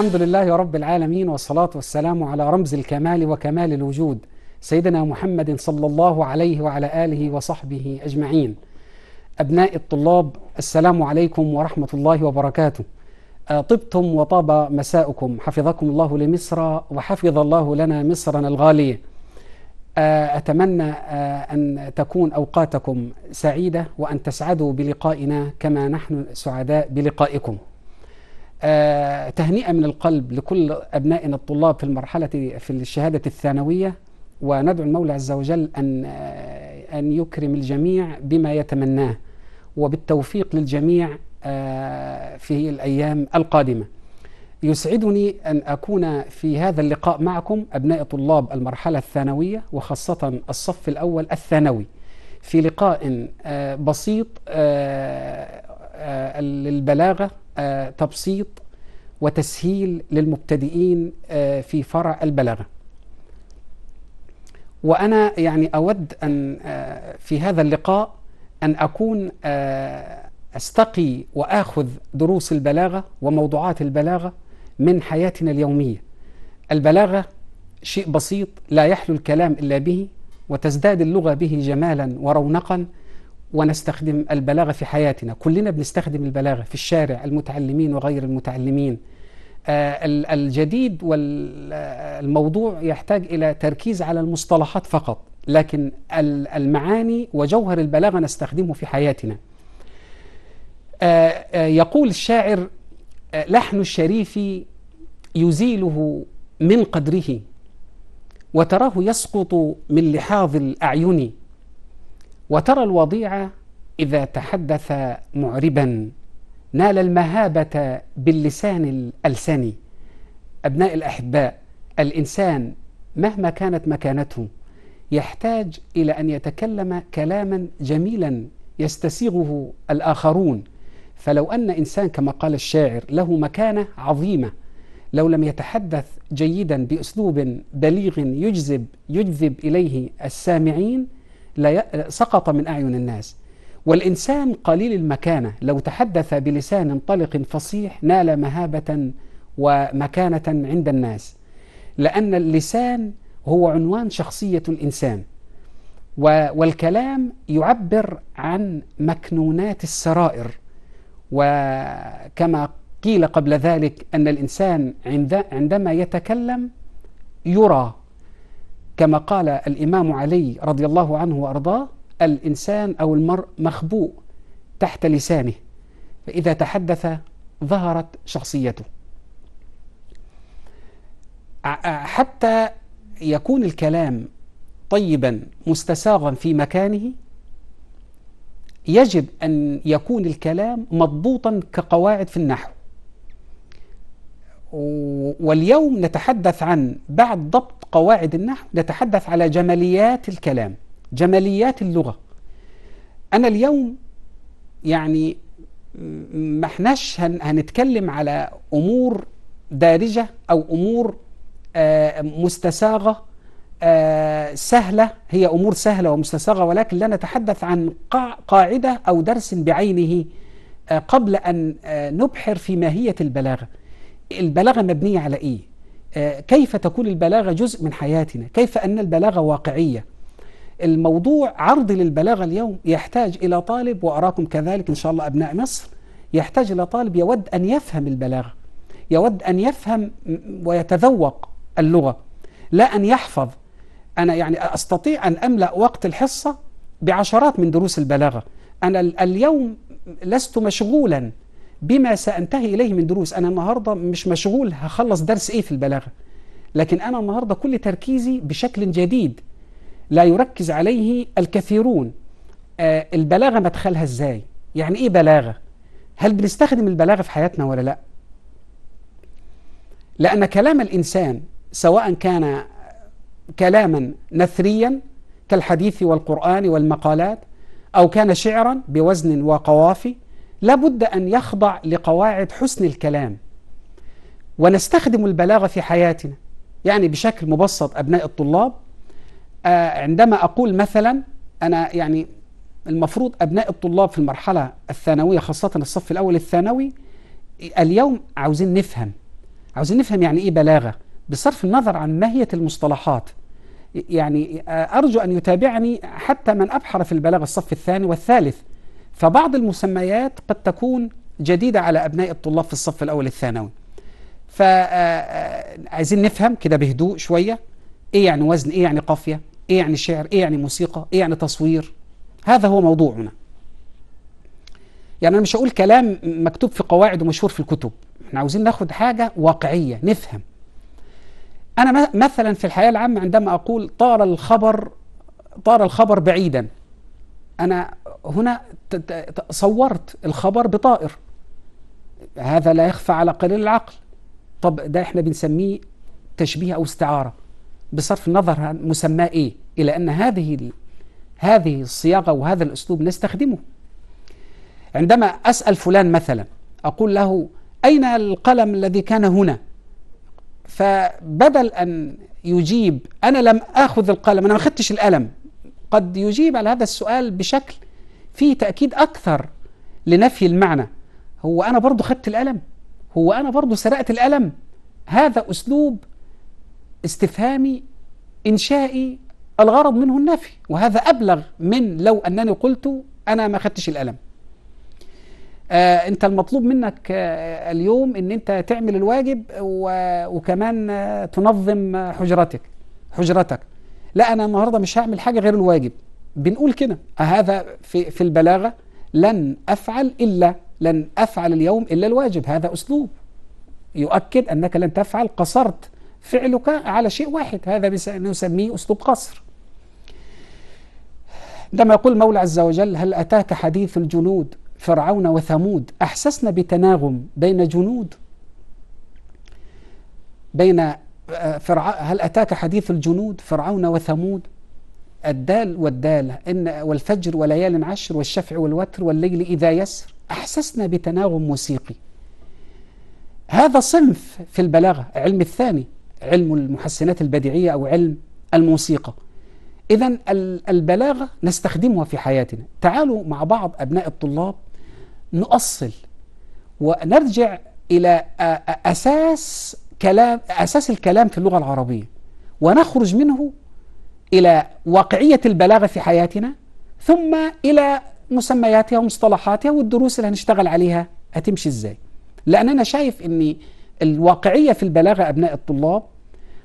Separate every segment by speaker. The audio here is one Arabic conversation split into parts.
Speaker 1: الحمد لله رب العالمين والصلاة والسلام على رمز الكمال وكمال الوجود سيدنا محمد صلى الله عليه وعلى آله وصحبه أجمعين أبناء الطلاب السلام عليكم ورحمة الله وبركاته آه، طبتم وطاب مساؤكم حفظكم الله لمصر وحفظ الله لنا مصرنا الغالية آه، أتمنى آه، أن تكون أوقاتكم سعيدة وأن تسعدوا بلقائنا كما نحن سعداء بلقائكم آه، تهنئة من القلب لكل أبنائنا الطلاب في المرحلة في الشهادة الثانوية وندعو المولى عز وجل أن آه، أن يكرم الجميع بما يتمناه وبالتوفيق للجميع آه، في الأيام القادمة يسعدني أن أكون في هذا اللقاء معكم أبناء طلاب المرحلة الثانوية وخاصة الصف الأول الثانوي في لقاء بسيط للبلاغة آه، تبسيط وتسهيل للمبتدئين آه، في فرع البلاغه وانا يعني اود ان آه، في هذا اللقاء ان اكون استقي واخذ دروس البلاغه وموضوعات البلاغه من حياتنا اليوميه البلاغه شيء بسيط لا يحلو الكلام الا به وتزداد اللغه به جمالا ورونقا ونستخدم البلاغه في حياتنا كلنا بنستخدم البلاغه في الشارع المتعلمين وغير المتعلمين آه، الجديد والموضوع آه، يحتاج الى تركيز على المصطلحات فقط لكن المعاني وجوهر البلاغه نستخدمه في حياتنا آه، يقول الشاعر لحن الشريف يزيله من قدره وتراه يسقط من لحاظ الاعين وترى الوضيع إذا تحدث معربا نال المهابة باللسان الألسني أبناء الأحباء الإنسان مهما كانت مكانته يحتاج إلى أن يتكلم كلاما جميلا يستسيغه الآخرون فلو أن إنسان كما قال الشاعر له مكانة عظيمة لو لم يتحدث جيدا بأسلوب بليغ يجذب يجذب إليه السامعين لا سقط من أعين الناس والإنسان قليل المكانة لو تحدث بلسان طلق فصيح نال مهابة ومكانة عند الناس لأن اللسان هو عنوان شخصية الإنسان والكلام يعبر عن مكنونات السرائر وكما قيل قبل ذلك أن الإنسان عندما يتكلم يرى كما قال الإمام علي رضي الله عنه وأرضاه الإنسان أو المرء مخبوء تحت لسانه فإذا تحدث ظهرت شخصيته حتى يكون الكلام طيبا مستساغا في مكانه يجب أن يكون الكلام مضبوطا كقواعد في النحو واليوم نتحدث عن بعد ضبط قواعد النحو نتحدث على جماليات الكلام جماليات اللغة أنا اليوم يعني ما احناش هنتكلم على أمور دارجة أو أمور آه، مستساغة آه، سهلة هي أمور سهلة ومستساغة ولكن لا نتحدث عن قاعدة أو درس بعينه آه، قبل أن نبحر في ماهية البلاغة البلاغة مبنية على إيه آه، كيف تكون البلاغة جزء من حياتنا كيف أن البلاغة واقعية الموضوع عرضي للبلاغة اليوم يحتاج إلى طالب وأراكم كذلك إن شاء الله أبناء مصر يحتاج إلى طالب يود أن يفهم البلاغة يود أن يفهم ويتذوق اللغة لا أن يحفظ أنا يعني أستطيع أن أملأ وقت الحصة بعشرات من دروس البلاغة أنا اليوم لست مشغولا بما سأنتهي إليه من دروس أنا النهاردة مش مشغول هخلص درس إيه في البلاغة لكن أنا النهاردة كل تركيزي بشكل جديد لا يركز عليه الكثيرون آه البلاغة مدخلها إزاي يعني إيه بلاغة هل بنستخدم البلاغة في حياتنا ولا لا لأن كلام الإنسان سواء كان كلاما نثريا كالحديث والقرآن والمقالات أو كان شعرا بوزن وقوافي لابد أن يخضع لقواعد حسن الكلام ونستخدم البلاغة في حياتنا يعني بشكل مبسط أبناء الطلاب آه، عندما أقول مثلا أنا يعني المفروض أبناء الطلاب في المرحلة الثانوية خاصة الصف الأول الثانوي اليوم عاوزين نفهم عاوزين نفهم يعني إيه بلاغة بصرف النظر عن ماهية المصطلحات يعني آه، أرجو أن يتابعني حتى من أبحر في البلاغة الصف الثاني والثالث فبعض المسميات قد تكون جديدة على أبناء الطلاب في الصف الأول الثانوي فعايزين آه، آه، نفهم كده بهدوء شوية إيه يعني وزن إيه يعني قافية إيه يعني شعر إيه يعني موسيقى إيه يعني تصوير هذا هو موضوعنا يعني أنا مش هقول كلام مكتوب في قواعد ومشهور في الكتب احنا عاوزين ناخد حاجة واقعية نفهم أنا مثلا في الحياة العامة عندما أقول طار الخبر طار الخبر بعيدا أنا هنا صورت الخبر بطائر هذا لا يخفى على قليل العقل طب ده احنا بنسميه تشبيه او استعاره بصرف النظر عن مسماه ايه الى ان هذه هذه الصياغه وهذا الاسلوب نستخدمه عندما اسال فلان مثلا اقول له اين القلم الذي كان هنا فبدل ان يجيب انا لم اخذ القلم انا ما اخذتش القلم قد يجيب على هذا السؤال بشكل في تأكيد أكثر لنفي المعنى هو أنا برضو خدت الألم هو أنا برضو سرقت الألم هذا أسلوب استفهامي إنشائي الغرض منه النفي وهذا أبلغ من لو أنني قلت أنا ما خدتش الألم آه انت المطلوب منك آه اليوم ان انت تعمل الواجب وكمان آه تنظم حجرتك حجرتك لا انا النهارده مش هعمل حاجه غير الواجب بنقول كده هذا في, في البلاغة لن أفعل إلا لن أفعل اليوم إلا الواجب هذا أسلوب يؤكد أنك لن تفعل قصرت فعلك على شيء واحد هذا نسميه أسلوب قصر عندما يقول مولى عز وجل هل أتاك حديث الجنود فرعون وثمود أحسسنا بتناغم بين جنود بين آه، فرع هل أتاك حديث الجنود فرعون وثمود الدال والدالة إن والفجر وليال عشر والشفع والوتر والليل إذا يسر أحسسنا بتناغم موسيقي هذا صنف في البلاغة علم الثاني علم المحسنات البديعية أو علم الموسيقى إذا البلاغة نستخدمها في حياتنا تعالوا مع بعض أبناء الطلاب نؤصل ونرجع إلى أساس كلام أساس الكلام في اللغة العربية ونخرج منه إلى واقعية البلاغة في حياتنا ثم إلى مسمياتها ومصطلحاتها والدروس اللي هنشتغل عليها هتمشي إزاي لأن أنا شايف أن الواقعية في البلاغة أبناء الطلاب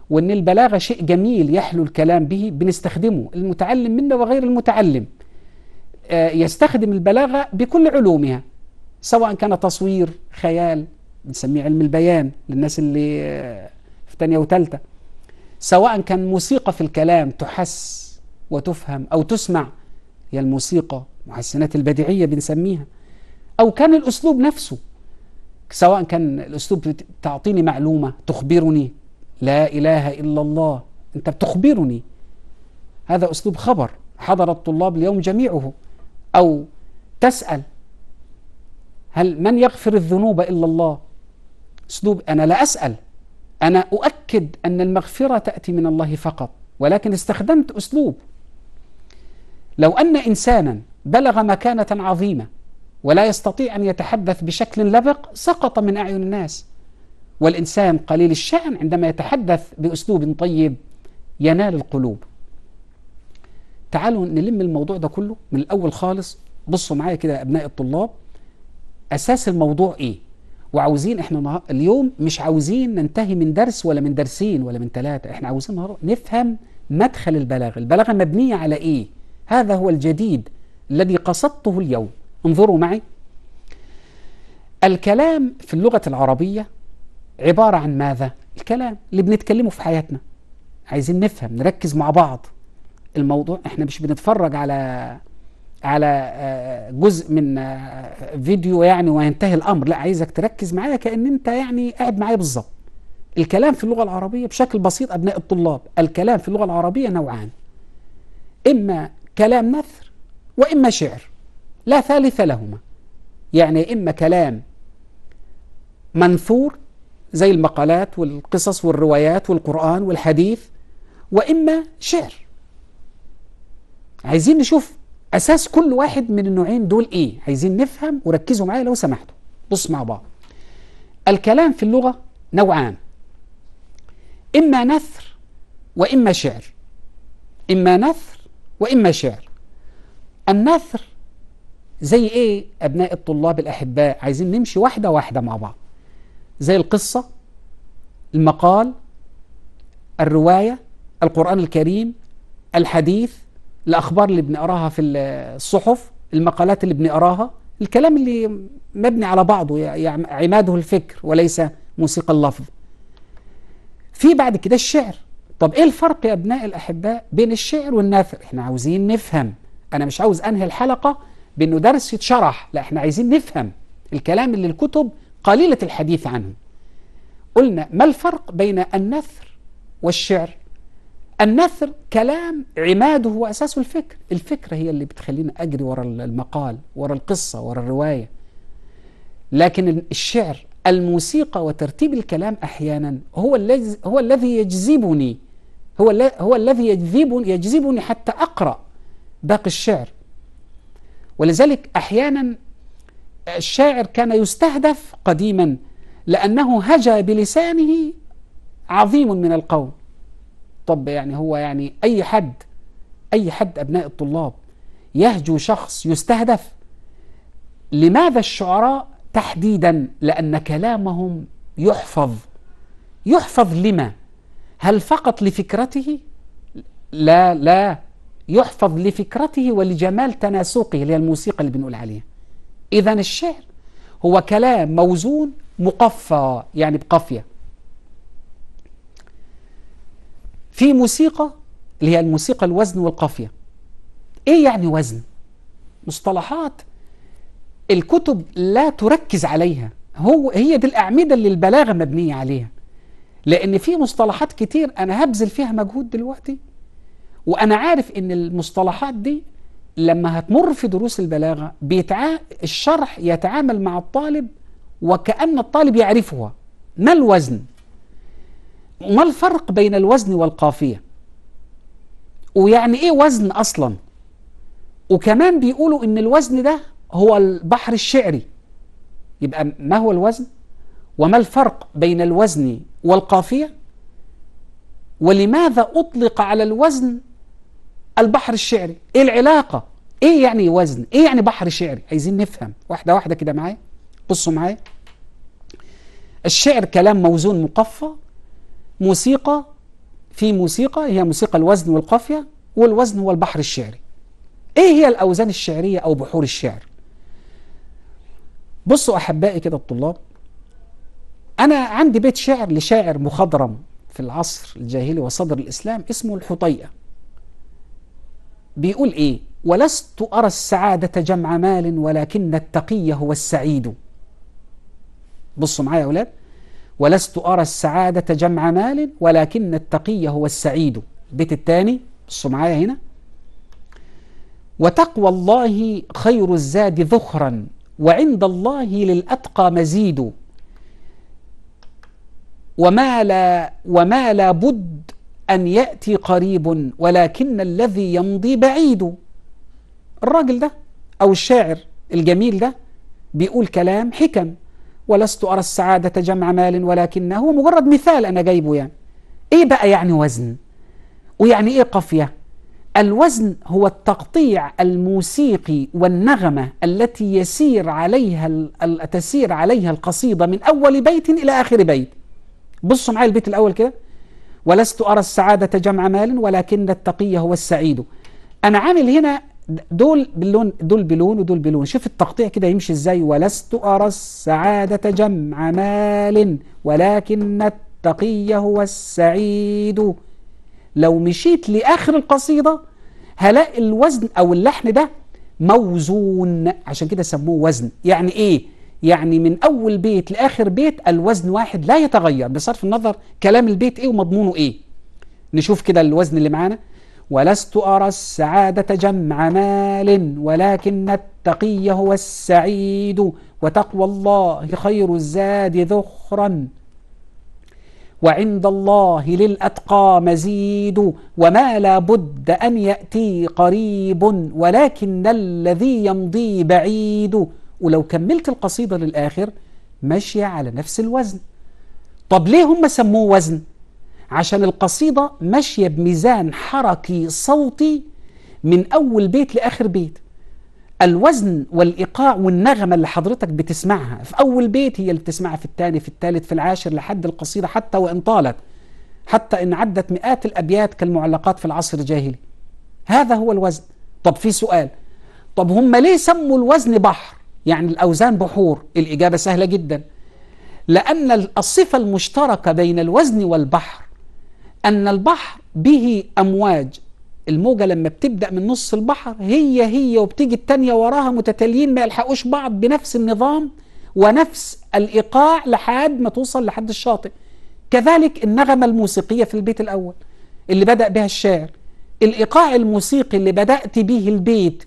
Speaker 1: وأن البلاغة شيء جميل يحلو الكلام به بنستخدمه المتعلم منا وغير المتعلم آه، يستخدم البلاغة بكل علومها سواء كان تصوير خيال بنسميه علم البيان للناس اللي آه، في تانية وتالتة سواء كان موسيقى في الكلام تحس وتفهم أو تسمع هي الموسيقى محسنات البديعية بنسميها أو كان الأسلوب نفسه سواء كان الأسلوب تعطيني معلومة تخبرني لا إله إلا الله أنت بتخبرني هذا أسلوب خبر حضر الطلاب اليوم جميعه أو تسأل هل من يغفر الذنوب إلا الله أسلوب أنا لا أسأل أنا أؤكد أن المغفرة تأتي من الله فقط ولكن استخدمت أسلوب لو أن إنسانا بلغ مكانة عظيمة ولا يستطيع أن يتحدث بشكل لبق سقط من أعين الناس والإنسان قليل الشأن عندما يتحدث بأسلوب طيب ينال القلوب تعالوا نلم الموضوع ده كله من الأول خالص بصوا معايا كده أبناء الطلاب أساس الموضوع إيه وعاوزين احنا اليوم مش عاوزين ننتهي من درس ولا من درسين ولا من ثلاثة احنا عاوزين نفهم مدخل البلاغة البلاغة مبنية على ايه هذا هو الجديد الذي قصدته اليوم انظروا معي الكلام في اللغة العربية عبارة عن ماذا الكلام اللي بنتكلمه في حياتنا عايزين نفهم نركز مع بعض الموضوع احنا مش بنتفرج على على آه، آه، جزء من آه، فيديو يعني وينتهي الامر لا عايزك تركز معايا كان انت يعني قاعد معايا بالظبط الكلام في اللغه العربيه بشكل بسيط ابناء الطلاب الكلام في اللغه العربيه نوعان اما كلام نثر واما شعر لا ثالث لهما يعني اما كلام منثور زي المقالات والقصص والروايات والقران والحديث واما شعر عايزين نشوف أساس كل واحد من النوعين دول إيه عايزين نفهم وركزوا معايا لو سمحتوا بص مع بعض الكلام في اللغة نوعان إما نثر وإما شعر إما نثر وإما شعر النثر زي إيه أبناء الطلاب الأحباء عايزين نمشي واحدة واحدة مع بعض زي القصة المقال الرواية القرآن الكريم الحديث الاخبار اللي بنقراها في الصحف المقالات اللي بنقراها الكلام اللي مبني على بعضه يعني عماده الفكر وليس موسيقى اللفظ في بعد كده الشعر طب ايه الفرق يا ابناء الاحباء بين الشعر والنثر احنا عاوزين نفهم انا مش عاوز انهي الحلقه بانه درس يتشرح لا احنا عايزين نفهم الكلام اللي الكتب قليله الحديث عنه قلنا ما الفرق بين النثر والشعر النثر كلام عماده هو أساس الفكر الفكرة هي اللي بتخلينا أجري ورا المقال ورا القصة ورا الرواية لكن الشعر الموسيقى وترتيب الكلام أحيانا هو الذي هو الذي يجذبني هو هو الذي يجذبني يجذبني حتى أقرأ باقي الشعر ولذلك أحيانا الشاعر كان يستهدف قديما لأنه هجى بلسانه عظيم من القوم طب يعني هو يعني أي حد أي حد أبناء الطلاب يهجو شخص يستهدف لماذا الشعراء تحديدا لأن كلامهم يحفظ يحفظ لما هل فقط لفكرته لا لا يحفظ لفكرته ولجمال تناسقه اللي هي الموسيقى اللي بنقول عليها إذا الشعر هو كلام موزون مقفى يعني بقافية في موسيقى اللي هي الموسيقى الوزن والقافية ايه يعني وزن مصطلحات الكتب لا تركز عليها هو هي دي الأعمدة اللي البلاغة مبنية عليها لأن في مصطلحات كتير أنا هبذل فيها مجهود دلوقتي وأنا عارف إن المصطلحات دي لما هتمر في دروس البلاغة بيتع... الشرح يتعامل مع الطالب وكأن الطالب يعرفها ما الوزن ما الفرق بين الوزن والقافية ويعني ايه وزن اصلا وكمان بيقولوا ان الوزن ده هو البحر الشعري يبقى ما هو الوزن وما الفرق بين الوزن والقافية ولماذا أطلق على الوزن البحر الشعري إيه العلاقة إيه يعني وزن إيه يعني بحر شعري عايزين نفهم واحدة واحدة كده معايا بصوا معايا الشعر كلام موزون مقفى موسيقى في موسيقى هي موسيقى الوزن والقافية والوزن هو البحر الشعري ايه هي الاوزان الشعرية او بحور الشعر بصوا احبائي كده الطلاب انا عندي بيت شعر لشاعر مخضرم في العصر الجاهلي وصدر الاسلام اسمه الحطيئة بيقول ايه ولست ارى السعادة جمع مال ولكن التقي هو السعيد بصوا معايا يا اولاد ولست أرى السعادة جمع مال ولكن التقي هو السعيد البيت الثاني بصوا معايا هنا وتقوى الله خير الزاد ذخرا وعند الله للأتقى مزيد وما لا وما لا بد أن يأتي قريب ولكن الذي يمضي بعيد الراجل ده أو الشاعر الجميل ده بيقول كلام حكم ولست أرى السعادة جمع مال ولكنه هو مجرد مثال أنا جايبه يعني إيه بقى يعني وزن ويعني إيه قافية الوزن هو التقطيع الموسيقي والنغمة التي يسير عليها تسير عليها القصيدة من أول بيت إلى آخر بيت بصوا معايا البيت الأول كده ولست أرى السعادة جمع مال ولكن التقي هو السعيد أنا عامل هنا دول باللون دول بلون ودول بلون شوف التقطيع كده يمشي ازاي ولست أرى السعادة جمع مال ولكن التقي هو السعيد لو مشيت لآخر القصيدة هلاقي الوزن أو اللحن ده موزون عشان كده سموه وزن يعني إيه؟ يعني من أول بيت لآخر بيت الوزن واحد لا يتغير بصرف النظر كلام البيت إيه ومضمونه إيه نشوف كده الوزن اللي معانا ولست أرى السعادة جمع مال ولكن التقي هو السعيد وتقوى الله خير الزاد ذخرا وعند الله للأتقى مزيد وما لا بد أن يأتي قريب ولكن الذي يمضي بعيد ولو كملت القصيدة للآخر ماشية على نفس الوزن طب ليه هم سموه وزن؟ عشان القصيدة ماشية بميزان حركي صوتي من أول بيت لآخر بيت الوزن والإيقاع والنغمة اللي حضرتك بتسمعها في أول بيت هي اللي بتسمعها في الثاني في الثالث في العاشر لحد القصيدة حتى وإن طالت حتى إن عدت مئات الأبيات كالمعلقات في العصر الجاهلي هذا هو الوزن طب في سؤال طب هم ليه سموا الوزن بحر يعني الأوزان بحور الإجابة سهلة جدا لأن الصفة المشتركة بين الوزن والبحر أن البحر به أمواج الموجة لما بتبدأ من نص البحر هي هي وبتيجي التانية وراها متتاليين ما يلحقوش بعض بنفس النظام ونفس الإيقاع لحد ما توصل لحد الشاطئ كذلك النغمة الموسيقية في البيت الأول اللي بدأ بها الشاعر الإيقاع الموسيقي اللي بدأت به البيت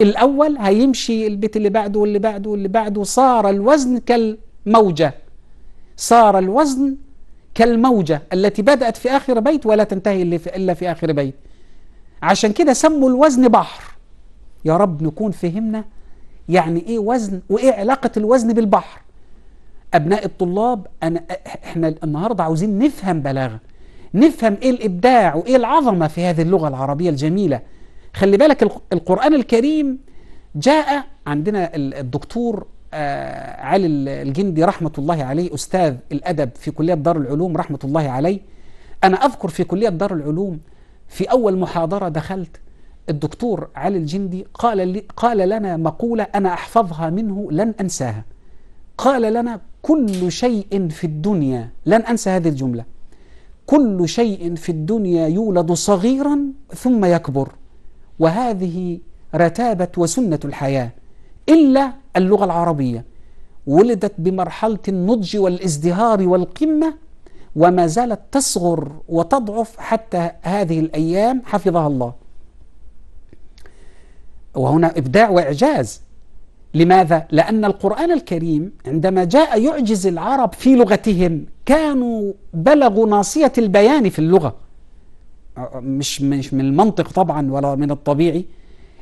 Speaker 1: الأول هيمشي البيت اللي بعده واللي بعده واللي بعده صار الوزن كالموجة صار الوزن كالموجة التي بدأت في آخر بيت ولا تنتهي إلا في آخر بيت عشان كده سموا الوزن بحر يا رب نكون فهمنا يعني إيه وزن وإيه علاقة الوزن بالبحر أبناء الطلاب أنا إحنا النهاردة عاوزين نفهم بلاغة نفهم إيه الإبداع وإيه العظمة في هذه اللغة العربية الجميلة خلي بالك القرآن الكريم جاء عندنا الدكتور آه، علي الجندي رحمة الله عليه أستاذ الأدب في كلية دار العلوم رحمة الله عليه أنا أذكر في كلية دار العلوم في أول محاضرة دخلت الدكتور علي الجندي قال, لي قال لنا مقولة أنا أحفظها منه لن أنساها قال لنا كل شيء في الدنيا لن أنسى هذه الجملة كل شيء في الدنيا يولد صغيرا ثم يكبر وهذه رتابة وسنة الحياة إلا اللغة العربية ولدت بمرحلة النضج والازدهار والقمة وما زالت تصغر وتضعف حتى هذه الأيام حفظها الله وهنا إبداع وإعجاز لماذا؟ لأن القرآن الكريم عندما جاء يعجز العرب في لغتهم كانوا بلغوا ناصية البيان في اللغة مش مش من المنطق طبعا ولا من الطبيعي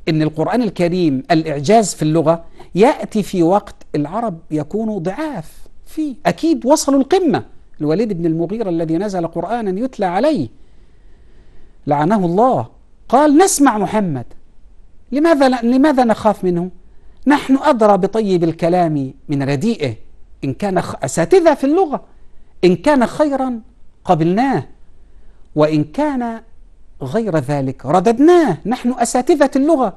Speaker 1: أن القرآن الكريم الإعجاز في اللغة يأتي في وقت العرب يكونوا ضعاف فيه أكيد وصلوا القمة الوليد بن المغيرة الذي نزل قرآنا يتلى عليه لعنه الله قال نسمع محمد لماذا لماذا نخاف منه؟ نحن أدرى بطيب الكلام من رديئه إن كان أساتذة في اللغة إن كان خيرا قبلناه وإن كان غير ذلك رددناه نحن أساتذة اللغة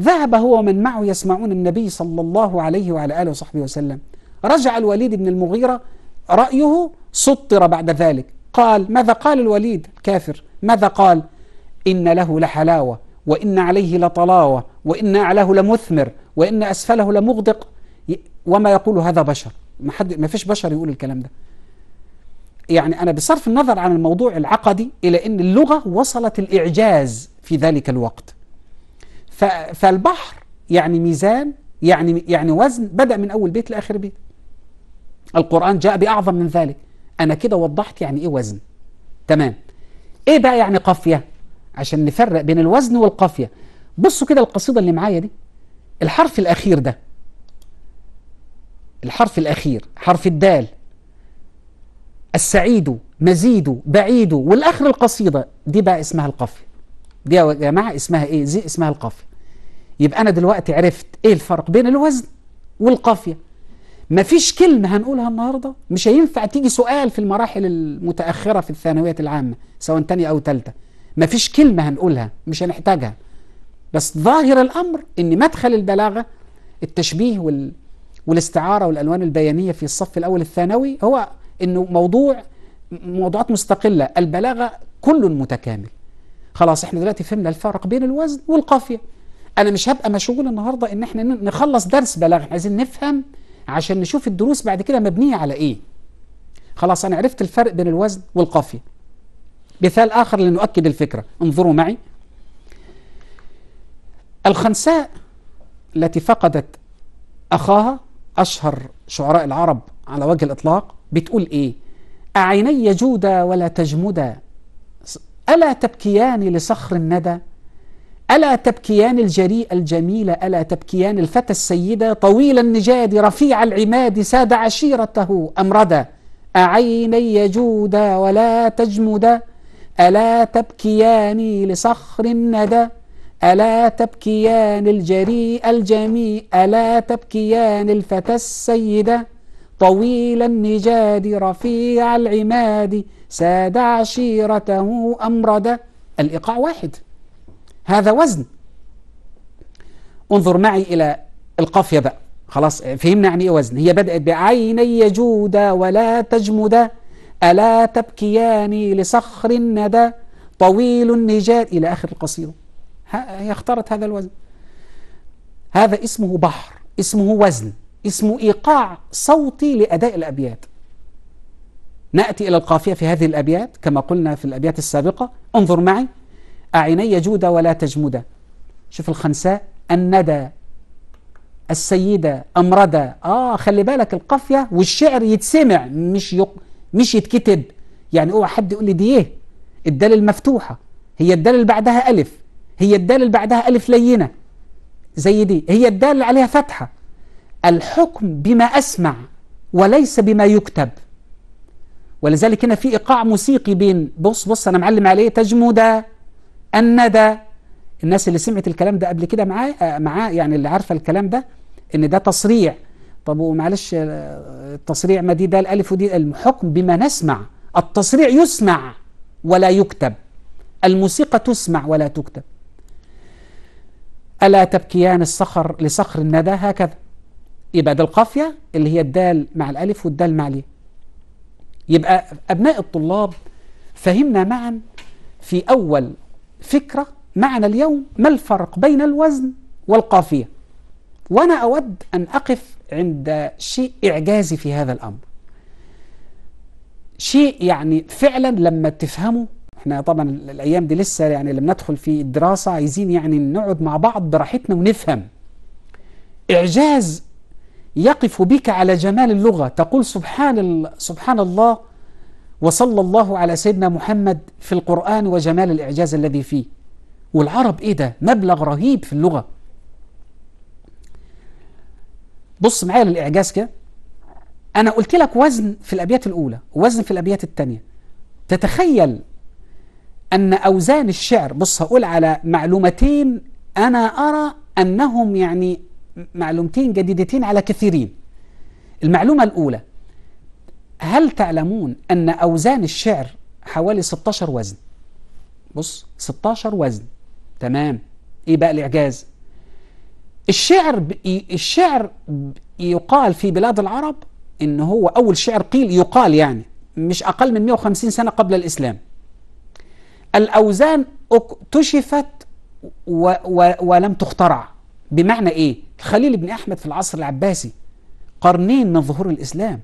Speaker 1: ذهب هو ومن معه يسمعون النبي صلى الله عليه وعلى آله وصحبه وسلم رجع الوليد بن المغيرة رأيه سطر بعد ذلك قال ماذا قال الوليد الكافر ماذا قال إن له لحلاوة وإن عليه لطلاوة وإن أعلاه لمثمر وإن أسفله لمغدق وما يقول هذا بشر ما, حد ما فيش بشر يقول الكلام ده يعني أنا بصرف النظر عن الموضوع العقدي إلى أن اللغة وصلت الإعجاز في ذلك الوقت فالبحر يعني ميزان يعني يعني وزن بدأ من أول بيت لآخر بيت القرآن جاء بأعظم من ذلك أنا كده وضحت يعني إيه وزن تمام إيه بقى يعني قافية عشان نفرق بين الوزن والقافية بصوا كده القصيدة اللي معايا دي الحرف الأخير ده الحرف الأخير حرف الدال السعيد مزيد بعيد والاخر القصيده دي بقى اسمها القافيه دي يا جماعه اسمها ايه زي اسمها القافيه يبقى انا دلوقتي عرفت ايه الفرق بين الوزن والقافيه مفيش كلمه هنقولها النهارده مش هينفع تيجي سؤال في المراحل المتاخره في الثانويه العامه سواء تانية او ثالثه مفيش كلمه هنقولها مش هنحتاجها بس ظاهر الامر ان مدخل البلاغه التشبيه وال... والاستعاره والالوان البيانيه في الصف الاول الثانوي هو انه موضوع موضوعات مستقله البلاغه كل متكامل خلاص احنا دلوقتي فهمنا الفرق بين الوزن والقافيه انا مش هبقى مشغول النهارده ان احنا نخلص درس بلاغه احنا عايزين نفهم عشان نشوف الدروس بعد كده مبنيه على ايه خلاص انا عرفت الفرق بين الوزن والقافيه مثال اخر لنؤكد الفكره انظروا معي الخنساء التي فقدت اخاها اشهر شعراء العرب على وجه الإطلاق بتقول إيه أعيني جودا ولا تجمدا ألا تبكيان لصخر الندى ألا تبكيان الجريء الجميلة ألا تبكيان الفتى السيدة طويل النجاد رفيع العماد ساد عشيرته أمردا أعيني جودا ولا تجمدا ألا تبكيان لصخر الندى ألا تبكيان الجريء الجميل ألا تبكيان الفتى السيدة طويل النجاد رفيع العماد ساد عشيرته أمرد الإيقاع واحد هذا وزن انظر معي إلى القافية بقى خلاص فهمنا يعني إيه وزن هي بدأت بعيني جودا ولا تجمدا ألا تبكيان لصخر الندى طويل النجاد إلى آخر القصيدة هي اختارت هذا الوزن هذا اسمه بحر اسمه وزن اسمه إيقاع صوتي لأداء الأبيات نأتي إلى القافية في هذه الأبيات كما قلنا في الأبيات السابقة انظر معي أعيني جودة ولا تجمدة شوف الخنساء الندى السيدة أمردة آه خلي بالك القافية والشعر يتسمع مش يق... مش يتكتب يعني اوعى حد يقول لي دي ايه الدال المفتوحة هي الدال اللي بعدها ألف هي الدال اللي بعدها ألف لينة زي دي هي الدال اللي عليها فتحة الحكم بما أسمع وليس بما يكتب ولذلك هنا في إيقاع موسيقي بين بص بص أنا معلم عليه تجمد الندى الناس اللي سمعت الكلام ده قبل كده معاه معاه يعني اللي عارفة الكلام ده إن ده تصريع طب ومعلش التصريع ما دي ده الألف ودي الحكم بما نسمع التصريع يسمع ولا يكتب الموسيقى تسمع ولا تكتب ألا تبكيان الصخر لصخر الندى هكذا يبقى ده القافية اللي هي الدال مع الألف والدال مع الياء يبقى أبناء الطلاب فهمنا معا في أول فكرة معنا اليوم ما الفرق بين الوزن والقافية وأنا أود أن أقف عند شيء إعجازي في هذا الأمر شيء يعني فعلا لما تفهمه احنا طبعا الأيام دي لسه يعني لما ندخل في الدراسة عايزين يعني نقعد مع بعض براحتنا ونفهم إعجاز يقف بك على جمال اللغة تقول سبحان, ال... سبحان الله وصلى الله على سيدنا محمد في القرآن وجمال الإعجاز الذي فيه والعرب إيه ده مبلغ رهيب في اللغة بص معايا للإعجاز كده أنا قلت لك وزن في الأبيات الأولى وزن في الأبيات الثانية تتخيل أن أوزان الشعر بص هقول على معلومتين أنا أرى أنهم يعني معلومتين جديدتين على كثيرين المعلومة الأولى هل تعلمون أن أوزان الشعر حوالي 16 وزن بص 16 وزن تمام إيه بقى الإعجاز الشعر ب... الشعر يقال في بلاد العرب ان هو اول شعر قيل يقال يعني مش اقل من 150 سنه قبل الاسلام الاوزان اكتشفت و و ولم تخترع بمعنى إيه؟ خليل بن أحمد في العصر العباسي قرنين من ظهور الإسلام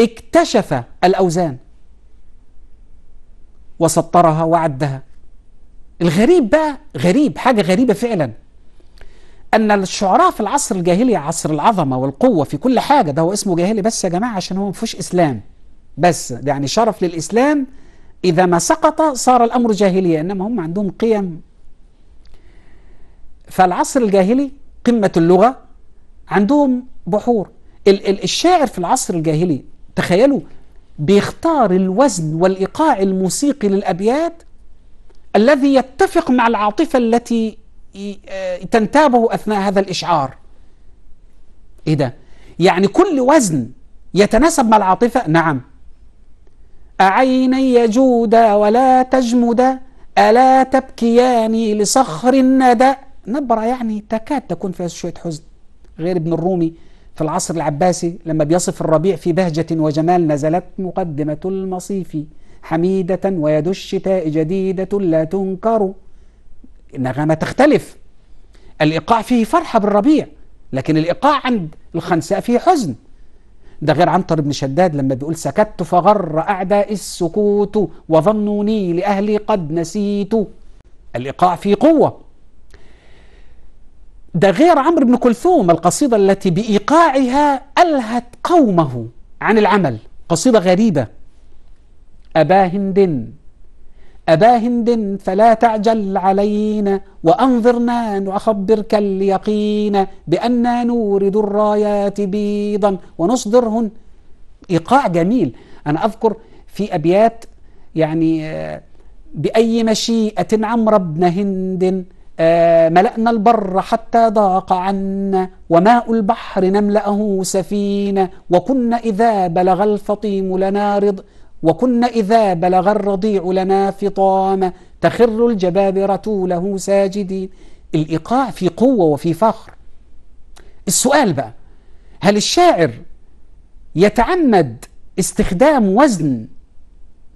Speaker 1: اكتشف الأوزان وسطرها وعدها الغريب بقى غريب حاجة غريبة فعلا أن الشعراء في العصر الجاهلي عصر العظمة والقوة في كل حاجة ده هو اسمه جاهلي بس يا جماعة عشان هو فيهوش إسلام بس ده يعني شرف للإسلام إذا ما سقط صار الأمر جاهلية إنما هم عندهم قيم فالعصر الجاهلي قمة اللغة عندهم بحور الشاعر في العصر الجاهلي تخيلوا بيختار الوزن والإيقاع الموسيقي للأبيات الذي يتفق مع العاطفة التي آه، تنتابه أثناء هذا الإشعار إيه ده؟ يعني كل وزن يتناسب مع العاطفة نعم أعيني جودا ولا تجمدا ألا تبكياني لصخر الندى نبرة يعني تكاد تكون فيها شوية حزن غير ابن الرومي في العصر العباسي لما بيصف الربيع في بهجة وجمال نزلت مقدمة المصيف حميدة ويد الشتاء جديدة لا تنكر النغمة تختلف الإيقاع فيه فرحة بالربيع لكن الإيقاع عند الخنساء فيه حزن ده غير عنتر بن شداد لما بيقول سكت فغر أعداء السكوت وظنوني لأهلي قد نسيت الإيقاع فيه قوة ده غير عمرو بن كلثوم القصيدة التي بإيقاعها ألهت قومه عن العمل قصيدة غريبة أبا هند أبا هند فلا تعجل علينا وأنظرنا نخبرك اليقين بأننا نورد الرايات بيضا ونصدرهن إيقاع جميل أنا أذكر في أبيات يعني آه، بأي مشيئة عمرو بن هند آه، ملأنا البر حتى ضاق عنا وماء البحر نملأه سفينة وكنا إذا بلغ الفطيم لنا رض وكنا إذا بلغ الرضيع لنا فطام تخر الجبابرة له ساجدين الإيقاع في قوة وفي فخر السؤال بقى هل الشاعر يتعمد استخدام وزن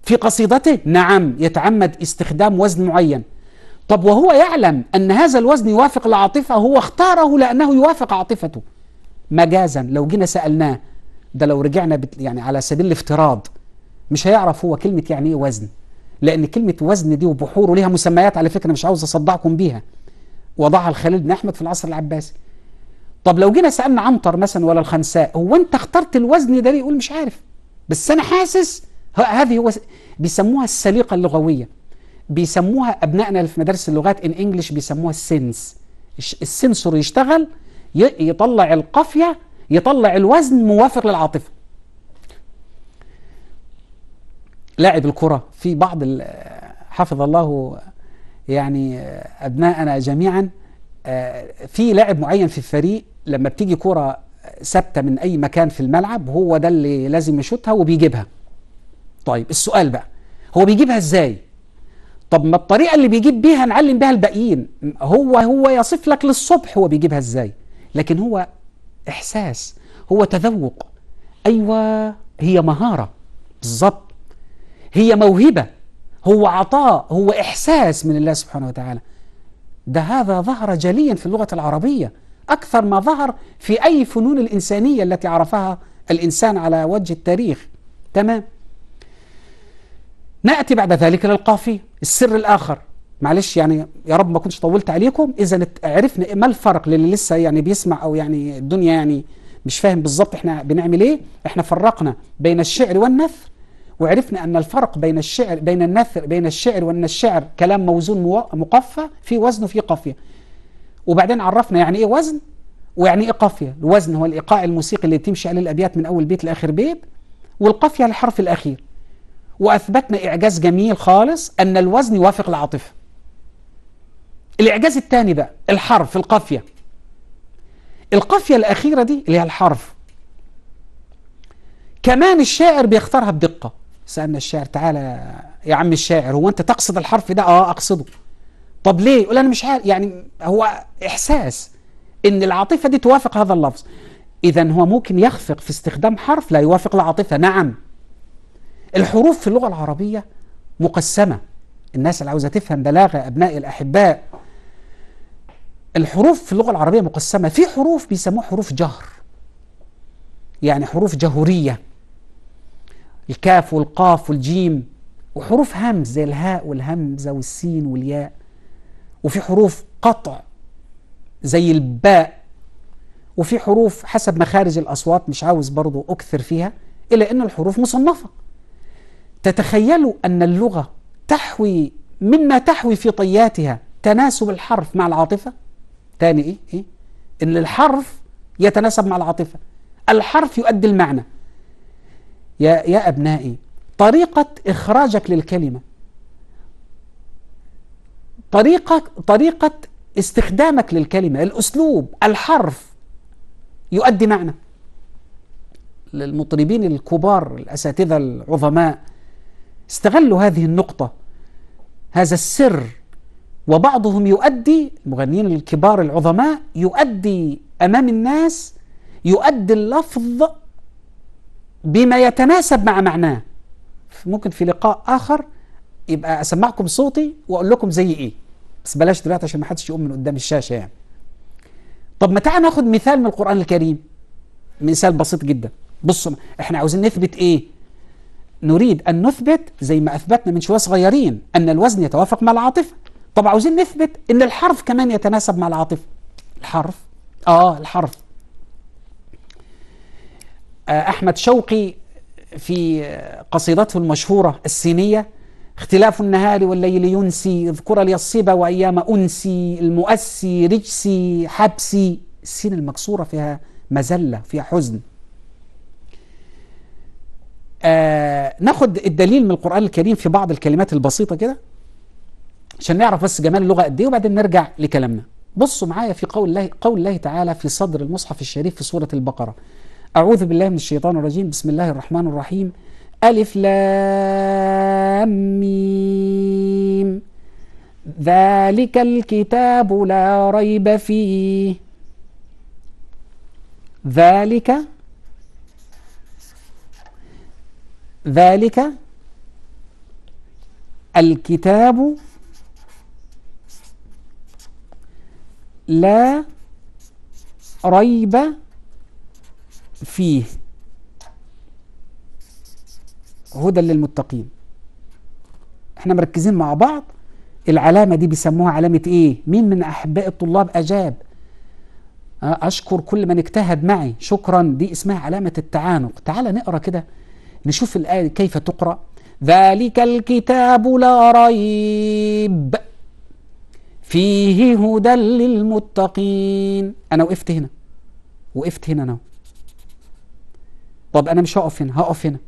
Speaker 1: في قصيدته؟ نعم يتعمد استخدام وزن معين طب وهو يعلم أن هذا الوزن يوافق العاطفة هو اختاره لأنه يوافق عاطفته مجازا لو جينا سألناه ده لو رجعنا يعني على سبيل الافتراض مش هيعرف هو كلمة يعني ايه وزن لأن كلمة وزن دي وبحوره ليها مسميات على فكرة مش عاوز أصدعكم بيها وضعها الخليل بن أحمد في العصر العباسي طب لو جينا سألنا عنتر مثلا ولا الخنساء هو أنت اخترت الوزن ده ليه يقول مش عارف بس أنا حاسس هذه هو بيسموها السليقة اللغوية بيسموها ابنائنا اللي في مدارس اللغات ان انجلش بيسموها السنس السنسور يشتغل يطلع القافيه يطلع الوزن موافق للعاطفه لاعب الكره في بعض حفظ الله يعني ابناءنا جميعا آه، في لاعب معين في الفريق لما بتيجي كره ثابته من اي مكان في الملعب هو ده اللي لازم يشوتها وبيجيبها طيب السؤال بقى هو بيجيبها ازاي طب ما الطريقة اللي بيجيب بيها نعلم بيها الباقيين هو هو يصف لك للصبح هو بيجيبها ازاي لكن هو إحساس هو تذوق أيوة هي مهارة بالظبط هي موهبة هو عطاء هو إحساس من الله سبحانه وتعالى ده هذا ظهر جليا في اللغة العربية أكثر ما ظهر في أي فنون الإنسانية التي عرفها الإنسان على وجه التاريخ تمام نأتي بعد ذلك للقافية السر الآخر معلش يعني يا رب ما كنتش طولت عليكم إذا عرفنا ما الفرق للي لسه يعني بيسمع أو يعني الدنيا يعني مش فاهم بالظبط احنا بنعمل ايه احنا فرقنا بين الشعر والنثر وعرفنا أن الفرق بين الشعر بين النثر بين الشعر وأن الشعر كلام موزون مقفى في وزن وفي قافية وبعدين عرفنا يعني إيه وزن ويعني إيه قافية الوزن هو الإيقاع الموسيقي اللي تمشي عليه الأبيات من أول بيت لآخر بيت والقافية الحرف الأخير وأثبتنا إعجاز جميل خالص أن الوزن يوافق العاطفة الإعجاز الثاني بقى الحرف القافية القافية الأخيرة دي اللي هي الحرف كمان الشاعر بيختارها بدقة سألنا الشاعر تعالى يا عم الشاعر هو أنت تقصد الحرف ده؟ آه أقصده طب ليه؟ يقول أنا مش عارف يعني هو إحساس إن العاطفة دي توافق هذا اللفظ إذا هو ممكن يخفق في استخدام حرف لا يوافق العاطفة نعم الحروف في اللغة العربية مقسمة الناس اللي عاوزة تفهم بلاغة أبناء الأحباء الحروف في اللغة العربية مقسمة في حروف بيسموها حروف جهر يعني حروف جهورية الكاف والقاف والجيم وحروف همز زي الهاء والهمزة والسين والياء وفي حروف قطع زي الباء وفي حروف حسب مخارج الأصوات مش عاوز برضو أكثر فيها إلا أن الحروف مصنفة تتخيلوا أن اللغة تحوي مما تحوي في طياتها تناسب الحرف مع العاطفة تاني إيه؟, إيه؟ إن الحرف يتناسب مع العاطفة الحرف يؤدي المعنى يا, يا أبنائي طريقة إخراجك للكلمة طريقة, طريقة استخدامك للكلمة الأسلوب الحرف يؤدي معنى للمطربين الكبار الأساتذة العظماء استغلوا هذه النقطة هذا السر وبعضهم يؤدي المغنيين الكبار العظماء يؤدي أمام الناس يؤدي اللفظ بما يتناسب مع معناه ممكن في لقاء آخر يبقى أسمعكم صوتي وأقول لكم زي إيه بس بلاش دلوقتي عشان ما حدش يقوم من قدام الشاشة يعني طب ما تعال ناخد مثال من القرآن الكريم مثال بسيط جدا بصوا احنا عاوزين نثبت ايه نريد أن نثبت زي ما أثبتنا من شوية صغيرين أن الوزن يتوافق مع العاطفة طب عاوزين نثبت أن الحرف كمان يتناسب مع العاطفة الحرف آه الحرف آه أحمد شوقي في قصيدته المشهورة السينية اختلاف النهار والليل ينسي اذكر لي الصبا وأيام أنسي المؤسي رجسي حبسي السين المكسورة فيها مزلة فيها حزن آه ناخد الدليل من القرآن الكريم في بعض الكلمات البسيطة كده عشان نعرف بس جمال اللغة قد إيه وبعدين نرجع لكلامنا بصوا معايا في قول الله قول الله تعالى في صدر المصحف الشريف في سورة البقرة أعوذ بالله من الشيطان الرجيم بسم الله الرحمن الرحيم ألف لام ميم ذلك الكتاب لا ريب فيه ذلك ذلك الكتاب لا ريب فيه هدى للمتقين احنا مركزين مع بعض العلامة دي بيسموها علامة ايه مين من احباء الطلاب اجاب آه، اشكر كل من اجتهد معي شكرا دي اسمها علامة التعانق تعال نقرأ كده نشوف الآية كيف تقرأ ذلك الكتاب لا ريب فيه هدى للمتقين أنا وقفت هنا وقفت هنا أنا طب أنا مش هقف هنا هقف هنا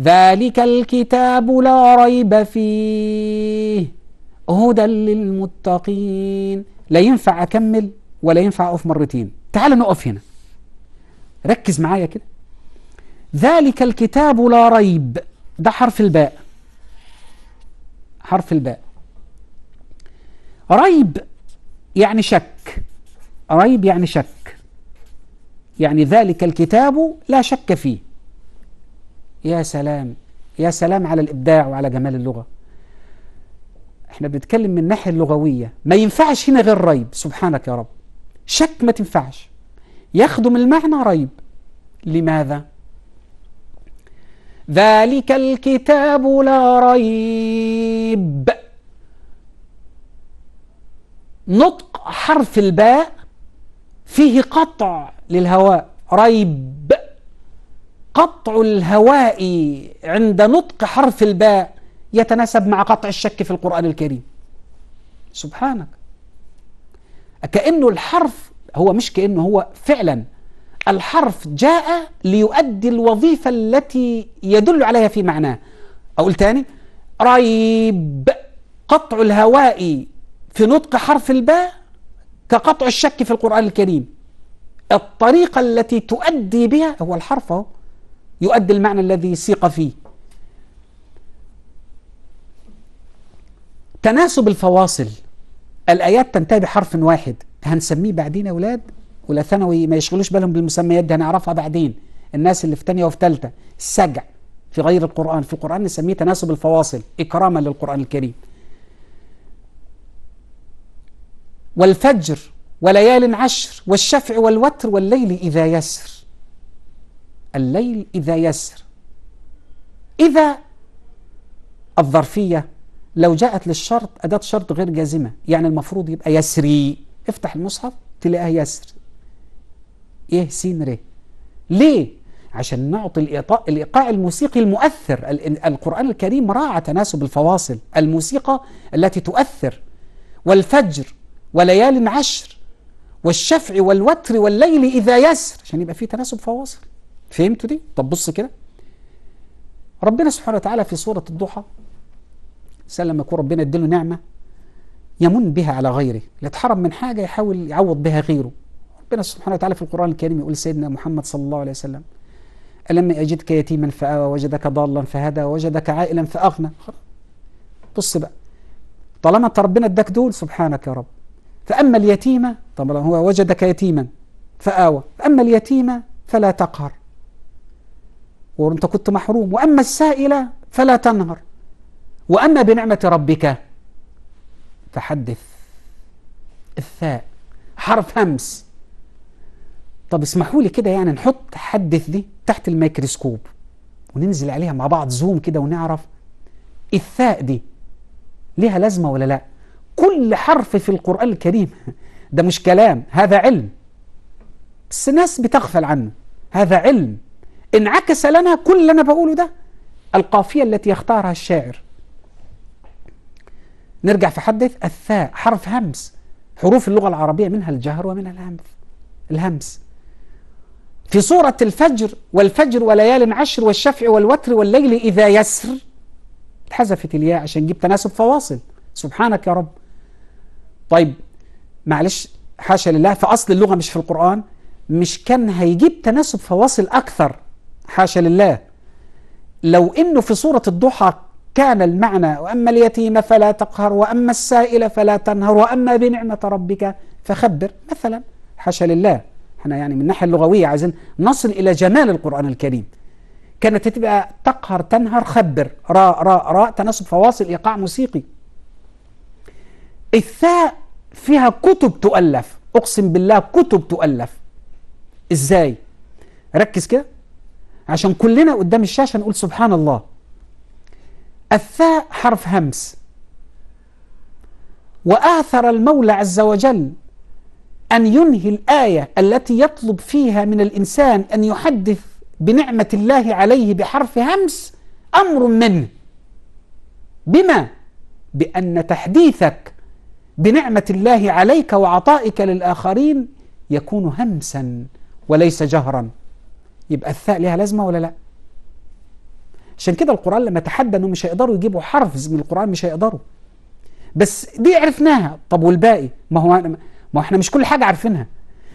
Speaker 1: ذلك الكتاب لا ريب فيه هدى للمتقين لا ينفع أكمل ولا ينفع أقف مرتين تعال نقف هنا ركز معايا كده ذلك الكتاب لا ريب ده حرف الباء حرف الباء ريب يعني شك ريب يعني شك يعني ذلك الكتاب لا شك فيه يا سلام يا سلام على الإبداع وعلى جمال اللغة احنا بنتكلم من الناحية اللغوية ما ينفعش هنا غير ريب سبحانك يا رب شك ما تنفعش يخدم المعنى ريب لماذا؟ ذلك الكتاب لا ريب نطق حرف الباء فيه قطع للهواء ريب قطع الهواء عند نطق حرف الباء يتناسب مع قطع الشك في القرآن الكريم سبحانك كأنه الحرف هو مش كأنه هو فعلا الحرف جاء ليؤدي الوظيفة التي يدل عليها في معناه أقول تاني ريب قطع الهواء في نطق حرف الباء كقطع الشك في القرآن الكريم الطريقة التي تؤدي بها هو الحرف اهو يؤدي المعنى الذي سيق فيه تناسب الفواصل الآيات تنتهي بحرف واحد هنسميه بعدين يا أولاد ولا ثانوي ما يشغلوش بالهم بالمسميات دي هنعرفها بعدين الناس اللي في ثانيه وفي ثالثه السجع في غير القران في القران نسميه تناسب الفواصل اكراما للقران الكريم والفجر وليال عشر والشفع والوتر والليل اذا يسر الليل اذا يسر اذا الظرفيه لو جاءت للشرط اداه شرط غير جازمه يعني المفروض يبقى يسري افتح المصحف تلاقيها يسر ايه سين ر ليه عشان نعطي الإيقاع, الإيقاع الموسيقي المؤثر القرآن الكريم راعى تناسب الفواصل الموسيقى التي تؤثر والفجر وليال عشر والشفع والوتر والليل إذا يسر عشان يبقى في تناسب فواصل فهمتوا دي؟ طب بص كده ربنا سبحانه وتعالى في سورة الضحى سلم يكون ربنا اديله نعمة يمن بها على غيره يتحرم من حاجة يحاول يعوض بها غيره ربنا سبحانه وتعالى في القرآن الكريم يقول سيدنا محمد صلى الله عليه وسلم ألم يجدك يتيما فآوى وجدك ضالا فهدى وجدك عائلا فأغنى بص بقى طالما انت ربنا اداك دول سبحانك يا رب فأما اليتيمة طبعا هو وجدك يتيما فآوى أما اليتيمة فلا تقهر وانت كنت محروم وأما السائلة فلا تنهر وأما بنعمة ربك فحدث الثاء حرف همس طب اسمحوا لي كده يعني نحط حدث دي تحت الميكروسكوب وننزل عليها مع بعض زوم كده ونعرف الثاء دي ليها لازمة ولا لا كل حرف في القرآن الكريم ده مش كلام هذا علم بس ناس بتغفل عنه هذا علم انعكس لنا كل اللي أنا بقوله ده القافية التي يختارها الشاعر نرجع في حدث الثاء حرف همس حروف اللغة العربية منها الجهر ومنها الهمس الهمس في سورة الفجر والفجر وليال عشر والشفع والوتر والليل إذا يسر اتحذفت الياء عشان جيب تناسب فواصل سبحانك يا رب طيب معلش حاشا لله في أصل اللغة مش في القرآن مش كان هيجيب تناسب فواصل أكثر حاشا لله لو إنه في سورة الضحى كان المعنى وأما اليتيم فلا تقهر وأما السائل فلا تنهر وأما بنعمة ربك فخبر مثلا حاشا لله احنا يعني من الناحية اللغوية عايزين نصل إلى جمال القرآن الكريم كانت تبقى تقهر تنهر خبر راء راء راء تناسب فواصل إيقاع موسيقي الثاء فيها كتب تؤلف أقسم بالله كتب تؤلف إزاي ركز كده عشان كلنا قدام الشاشة نقول سبحان الله الثاء حرف همس وآثر المولى عز وجل أن ينهي الآية التي يطلب فيها من الإنسان أن يحدث بنعمة الله عليه بحرف همس أمر منه بما؟ بأن تحديثك بنعمة الله عليك وعطائك للآخرين يكون همسا وليس جهرا يبقى الثاء لها لازمة ولا لا عشان كده القرآن لما تحدى أنه مش هيقدروا يجيبوا حرف من القرآن مش هيقدروا بس دي عرفناها طب والباقي ما هو ما احنا مش كل حاجة عارفينها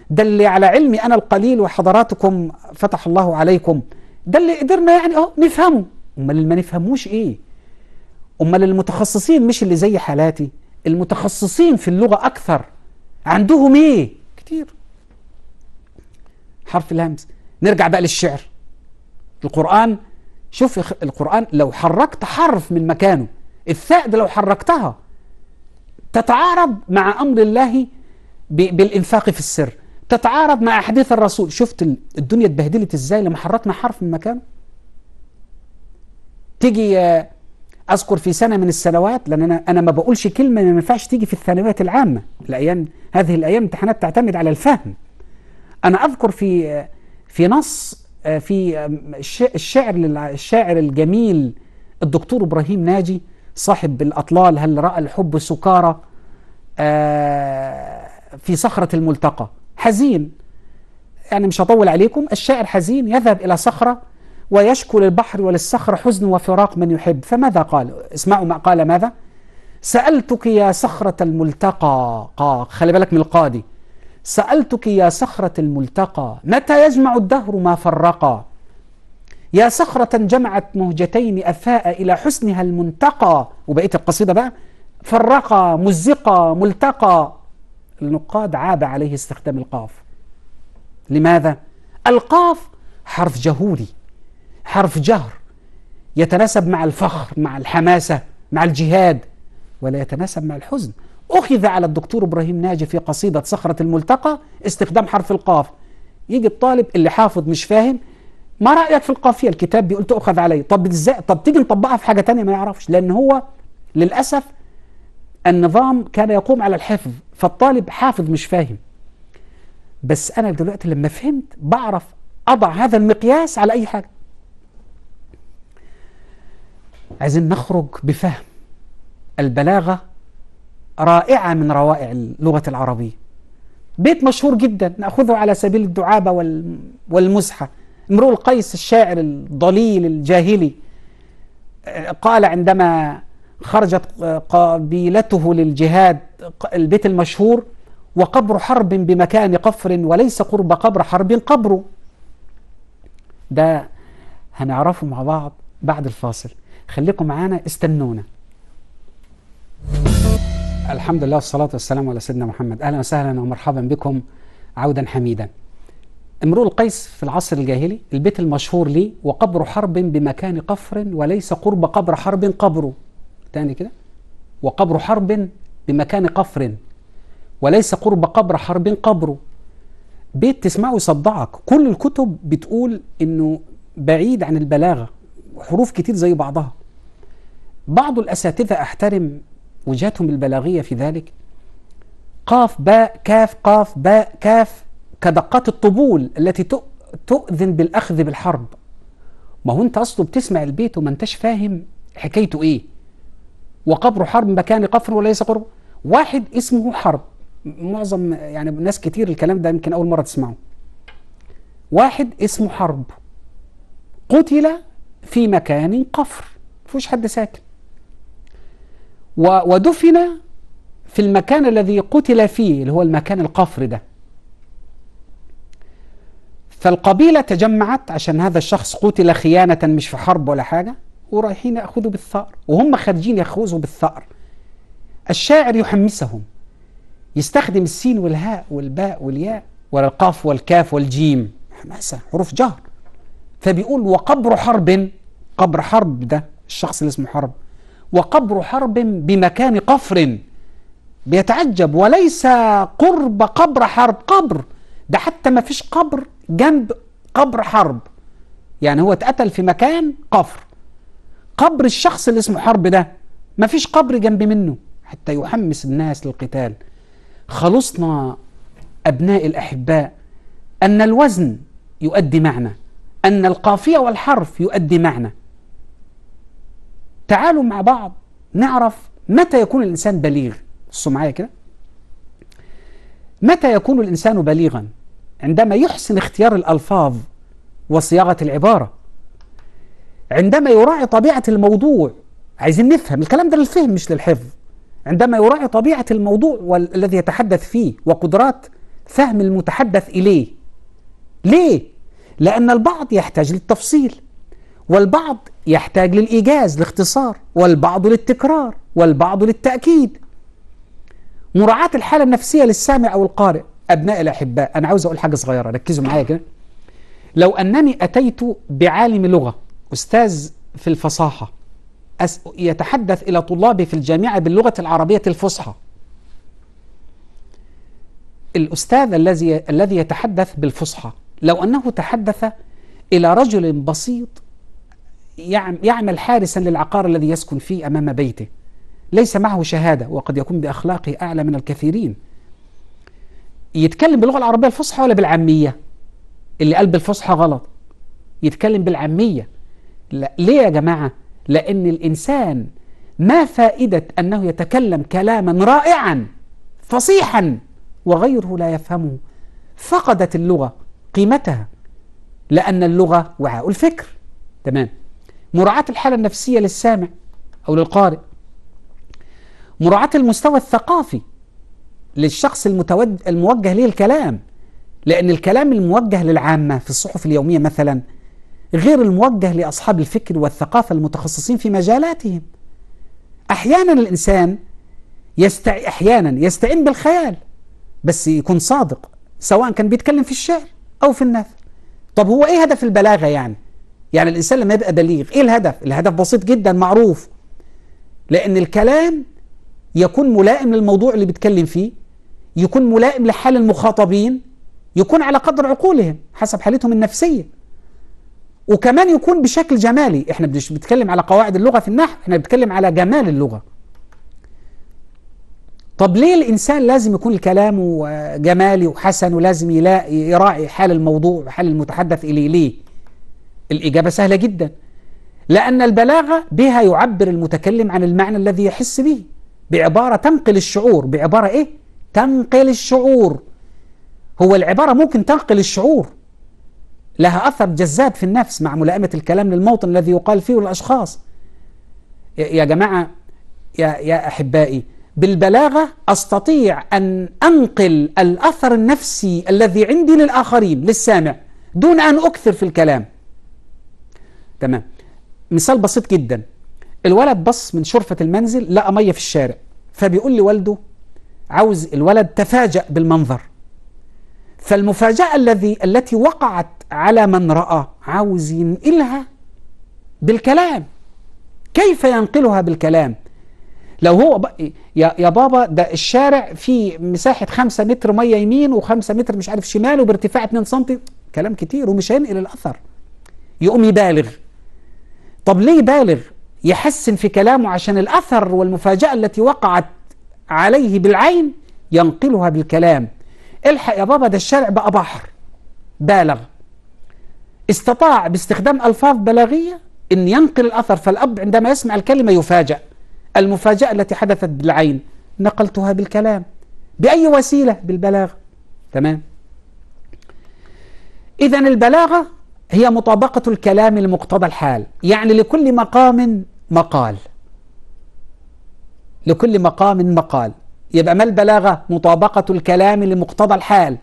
Speaker 1: ده اللي على علمي أنا القليل وحضراتكم فتح الله عليكم ده اللي قدرنا يعني اه نفهمه امال اللي ما نفهموش ايه امال المتخصصين مش اللي زي حالاتي المتخصصين في اللغه اكثر عندهم ايه كتير حرف الهمز نرجع بقى للشعر القران شوف القران لو حركت حرف من مكانه الثاء ده لو حركتها تتعارض مع امر الله بالإنفاق في السر تتعارض مع أحاديث الرسول شفت الدنيا اتبهدلت إزاي لما حركنا حرف من مكانه تيجي آه، أذكر في سنة من السنوات لأن أنا, أنا ما بقولش كلمة ما ينفعش تيجي في الثانويات العامة الأيام هذه الأيام امتحانات تعتمد على الفهم أنا أذكر في آه، في نص آه، في الشعر الشاعر الجميل الدكتور إبراهيم ناجي صاحب الأطلال هل رأى الحب سكارى آه في صخرة الملتقى حزين يعني مش هطول عليكم الشاعر حزين يذهب إلى صخرة ويشكو للبحر وللصخرة حزن وفراق من يحب فماذا قال اسمعوا ما قال ماذا سألتك يا صخرة الملتقى قا خلي بالك من القاضي سألتك يا صخرة الملتقى متى يجمع الدهر ما فرقا يا صخرة جمعت مهجتين أفاء إلى حسنها المنتقى وبقيت القصيدة بقى فرقا مزقا ملتقى النقاد عاد عليه استخدام القاف لماذا؟ القاف حرف جهوري حرف جهر يتناسب مع الفخر مع الحماسة مع الجهاد ولا يتناسب مع الحزن أخذ على الدكتور إبراهيم ناجي في قصيدة صخرة الملتقى استخدام حرف القاف يجي الطالب اللي حافظ مش فاهم ما رأيك في القافية الكتاب بيقول تأخذ عليه طب ازاي طب تيجي نطبقها في حاجة تانية ما يعرفش لأن هو للأسف النظام كان يقوم على الحفظ فالطالب حافظ مش فاهم بس أنا دلوقتي لما فهمت بعرف أضع هذا المقياس على أي حاجة عايزين نخرج بفهم البلاغة رائعة من روائع اللغة العربية بيت مشهور جدا نأخذه على سبيل الدعابة والمزحة امرؤ القيس الشاعر الضليل الجاهلي آه، قال عندما خرجت آه، قبيلته للجهاد البيت المشهور وقبر حرب بمكان قفر وليس قرب قبر حرب قبره ده هنعرفه مع بعض بعد الفاصل خليكم معانا استنونا الحمد لله والصلاة والسلام على سيدنا محمد أهلا وسهلا ومرحبا بكم عودا حميدا امرؤ القيس في العصر الجاهلي البيت المشهور ليه وقبر حرب بمكان قفر وليس قرب قبر حرب قبره تاني كده وقبر حرب بمكان قفر وليس قرب قبر حرب قبره بيت تسمعه يصدعك كل الكتب بتقول انه بعيد عن البلاغه حروف كتير زي بعضها بعض الاساتذه احترم وجهتهم البلاغيه في ذلك قاف باء كاف قاف باء كاف كدقات الطبول التي تؤذن بالاخذ بالحرب ما هو انت اصله بتسمع البيت وما انتش فاهم حكايته ايه وقبر حرب مكان قفر وليس قرب واحد اسمه حرب معظم يعني ناس كتير الكلام ده يمكن أول مرة تسمعه واحد اسمه حرب قتل في مكان قفر مفيش حد ساكن ودفن في المكان الذي قتل فيه اللي هو المكان القفر ده فالقبيلة تجمعت عشان هذا الشخص قتل خيانة مش في حرب ولا حاجة ورايحين ياخذوا بالثار وهم خارجين ياخذوا بالثار الشاعر يحمسهم يستخدم السين والهاء والباء والياء والقاف والكاف والجيم حماسة حروف جهر فبيقول وقبر حرب قبر حرب ده الشخص اللي اسمه حرب وقبر حرب بمكان قفر بيتعجب وليس قرب قبر حرب قبر ده حتى ما فيش قبر جنب قبر حرب يعني هو اتقتل في مكان قفر قبر الشخص اللي اسمه حرب ده ما فيش قبر جنب منه حتى يحمس الناس للقتال خلصنا أبناء الأحباء أن الوزن يؤدي معنى أن القافية والحرف يؤدي معنى تعالوا مع بعض نعرف متى يكون الإنسان بليغ بصوا معايا كده متى يكون الإنسان بليغا عندما يحسن اختيار الألفاظ وصياغة العبارة عندما يراعي طبيعة الموضوع عايزين نفهم الكلام ده للفهم مش للحفظ عندما يراعي طبيعة الموضوع والذي يتحدث فيه وقدرات فهم المتحدث إليه ليه؟ لأن البعض يحتاج للتفصيل والبعض يحتاج للإيجاز لاختصار والبعض للتكرار والبعض للتأكيد مراعاة الحالة النفسية للسامع أو القارئ أبناء الأحباء أنا عاوز أقول حاجة صغيرة ركزوا معايا كده لو أنني أتيت بعالم لغة أستاذ في الفصاحة يتحدث إلى طلابه في الجامعة باللغة العربية الفصحى الأستاذ الذي الذي يتحدث بالفصحى لو أنه تحدث إلى رجل بسيط يعمل حارسا للعقار الذي يسكن فيه أمام بيته ليس معه شهادة وقد يكون بأخلاقه أعلى من الكثيرين يتكلم باللغة العربية الفصحى ولا بالعامية اللي قال بالفصحى غلط يتكلم بالعامية لا. ليه يا جماعة؟ لأن الإنسان ما فائدة أنه يتكلم كلاما رائعا فصيحا وغيره لا يفهمه فقدت اللغة قيمتها لأن اللغة وعاء الفكر تمام مراعاة الحالة النفسية للسامع أو للقارئ مراعاة المستوى الثقافي للشخص المتوجه الموجه ليه الكلام لأن الكلام الموجه للعامة في الصحف اليومية مثلا غير الموجه لأصحاب الفكر والثقافة المتخصصين في مجالاتهم أحيانا الإنسان يست... أحيانا يستعين بالخيال بس يكون صادق سواء كان بيتكلم في الشعر أو في النثر طب هو إيه هدف البلاغة يعني يعني الإنسان لما يبقى بليغ إيه الهدف الهدف بسيط جدا معروف لأن الكلام يكون ملائم للموضوع اللي بيتكلم فيه يكون ملائم لحال المخاطبين يكون على قدر عقولهم حسب حالتهم النفسيه وكمان يكون بشكل جمالي احنا مش بنتكلم على قواعد اللغة في النحو احنا بنتكلم على جمال اللغة طب ليه الإنسان لازم يكون كلامه آه، جمالي وحسن ولازم يلاقي يراعي حال الموضوع وحال المتحدث إليه ليه الإجابة سهلة جدا لأن البلاغة بها يعبر المتكلم عن المعنى الذي يحس به بعبارة تنقل الشعور بعبارة إيه؟ تنقل الشعور هو العبارة ممكن تنقل الشعور لها أثر جذاب في النفس مع ملائمة الكلام للموطن الذي يقال فيه الأشخاص يا جماعة يا, يا أحبائي بالبلاغة أستطيع أن أنقل الأثر النفسي الذي عندي للآخرين للسامع دون أن أكثر في الكلام تمام مثال بسيط جدا الولد بص من شرفة المنزل لقى مية في الشارع فبيقول لوالده عاوز الولد تفاجأ بالمنظر فالمفاجأة الذي التي وقعت على من رأى عاوز ينقلها بالكلام كيف ينقلها بالكلام لو هو يا... يا بابا ده الشارع فيه مساحة 5 متر مية يمين و5 متر مش عارف شمال وبارتفاع 2 سم كلام كتير ومش هينقل الأثر يقوم يبالغ طب ليه بالغ يحسن في كلامه عشان الأثر والمفاجأة التي وقعت عليه بالعين ينقلها بالكلام الحق يا بابا ده الشارع بقى بحر بالغ استطاع باستخدام ألفاظ بلاغية أن ينقل الأثر فالأب عندما يسمع الكلمة يفاجأ المفاجأة التي حدثت بالعين نقلتها بالكلام بأي وسيلة بالبلاغ تمام إذا البلاغة هي مطابقة الكلام لمقتضى الحال يعني لكل مقام مقال لكل مقام مقال يبقى ما البلاغة مطابقة الكلام لمقتضى الحال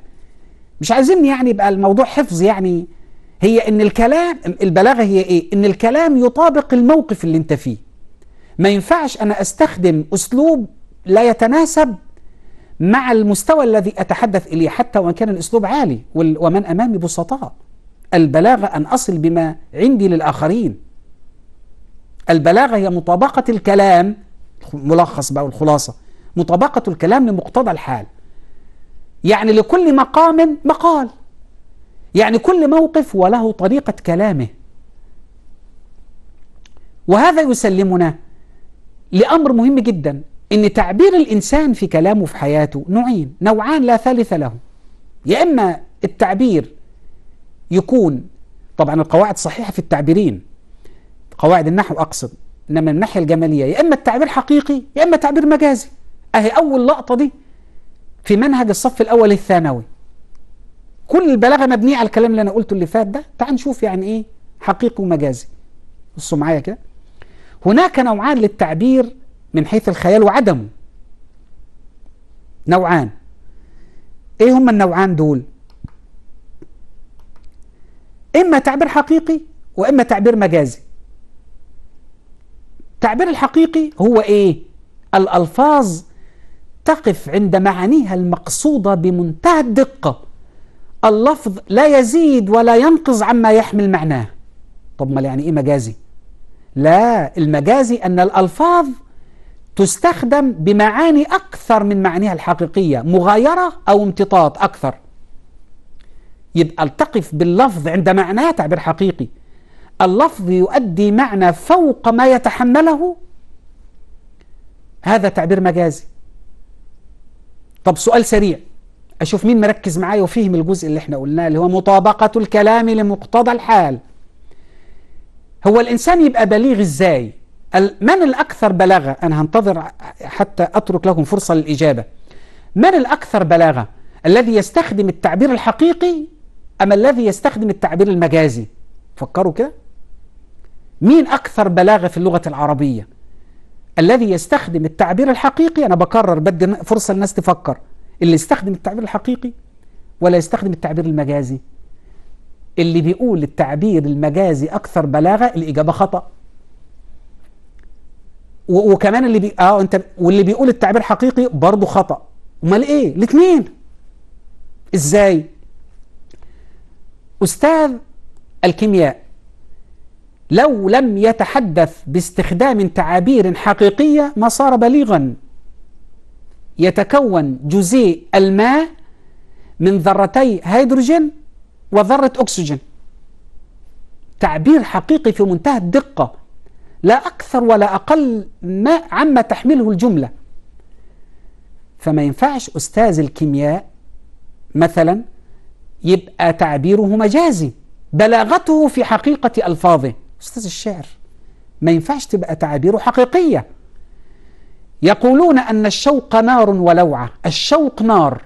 Speaker 1: مش عايزين يعني يبقى الموضوع حفظ يعني هي ان الكلام البلاغه هي ايه ان الكلام يطابق الموقف اللي انت فيه ما ينفعش انا استخدم اسلوب لا يتناسب مع المستوى الذي اتحدث اليه حتى وان كان الاسلوب عالي ومن امامي بسطاء البلاغه ان اصل بما عندي للاخرين البلاغه هي مطابقه الكلام ملخص بقى والخلاصه مطابقه الكلام لمقتضى الحال يعني لكل مقام مقال يعني كل موقف وله طريقة كلامه وهذا يسلمنا لأمر مهم جدا إن تعبير الإنسان في كلامه في حياته نوعين نوعان لا ثالث له يا إما التعبير يكون طبعا القواعد صحيحة في التعبيرين قواعد النحو أقصد إنما من الناحية الجمالية يا إما التعبير حقيقي يا إما تعبير مجازي أهي أول لقطة دي في منهج الصف الأول الثانوي كل البلاغه مبنيه على الكلام اللي انا قلته اللي فات ده تعال نشوف يعني ايه حقيقي ومجازي بصوا معايا كده هناك نوعان للتعبير من حيث الخيال وعدمه نوعان ايه هما النوعان دول اما تعبير حقيقي واما تعبير مجازي التعبير الحقيقي هو ايه الالفاظ تقف عند معانيها المقصوده بمنتهى الدقه اللفظ لا يزيد ولا ينقص عما يحمل معناه طب ما يعني إيه مجازي لا المجازي أن الألفاظ تستخدم بمعاني أكثر من معانيها الحقيقية مغايرة أو امتطاط أكثر يبقى التقف باللفظ عند معناه تعبير حقيقي اللفظ يؤدي معنى فوق ما يتحمله هذا تعبير مجازي طب سؤال سريع أشوف مين مركز معايا وفهم الجزء اللي احنا قلناه اللي هو مطابقة الكلام لمقتضى الحال هو الإنسان يبقى بليغ إزاي من الأكثر بلاغة أنا هنتظر حتى أترك لكم فرصة للإجابة من الأكثر بلاغة الذي يستخدم التعبير الحقيقي أم الذي يستخدم التعبير المجازي فكروا كده مين أكثر بلاغة في اللغة العربية الذي يستخدم التعبير الحقيقي أنا بكرر بدي فرصة للناس تفكر اللي يستخدم التعبير الحقيقي ولا يستخدم التعبير المجازي اللي بيقول التعبير المجازي أكثر بلاغة الإجابة خطأ وكمان اللي بي... اه انت واللي بيقول التعبير حقيقي برضه خطأ امال ايه الاثنين ازاي استاذ الكيمياء لو لم يتحدث باستخدام تعابير حقيقية ما صار بليغا يتكون جزيء الماء من ذرتي هيدروجين وذرة أكسجين تعبير حقيقي في منتهى الدقة لا أكثر ولا أقل ما عما تحمله الجملة فما ينفعش أستاذ الكيمياء مثلا يبقى تعبيره مجازي بلاغته في حقيقة ألفاظه أستاذ الشعر ما ينفعش تبقى تعابيره حقيقية يقولون أن الشوق نار ولوعة الشوق نار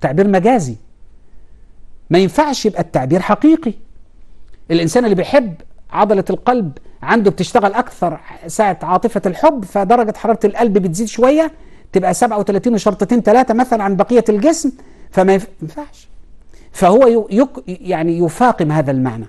Speaker 1: تعبير مجازي ما ينفعش يبقى التعبير حقيقي الإنسان اللي بيحب عضلة القلب عنده بتشتغل أكثر ساعة عاطفة الحب فدرجة حرارة القلب بتزيد شوية تبقى 37 وشرطتين ثلاثة مثلا عن بقية الجسم فما ينفعش فهو يك يعني يفاقم هذا المعنى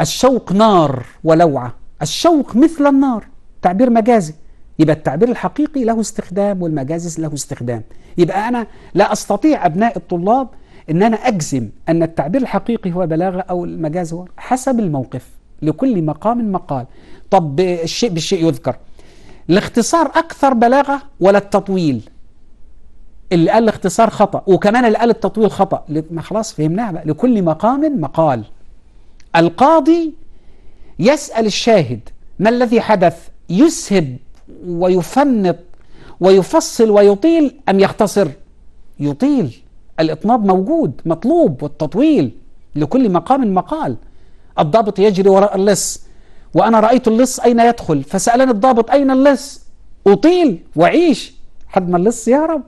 Speaker 1: الشوق نار ولوعة الشوق مثل النار تعبير مجازي يبقى التعبير الحقيقي له استخدام والمجاز له استخدام يبقى أنا لا أستطيع أبناء الطلاب أن أنا أجزم أن التعبير الحقيقي هو بلاغة أو المجاز هو حسب الموقف لكل مقام مقال طب الشيء بالشيء يذكر الاختصار أكثر بلاغة ولا التطويل اللي قال الاختصار خطأ وكمان اللي قال التطويل خطأ ما خلاص فهمناها بقى لكل مقام مقال القاضي يسأل الشاهد ما الذي حدث يسهب ويفنط ويفصل ويطيل أم يختصر يطيل الإطناب موجود مطلوب والتطويل لكل مقام مقال الضابط يجري وراء اللص وأنا رأيت اللص أين يدخل فسألني الضابط أين اللص أطيل وعيش حد ما اللص يهرب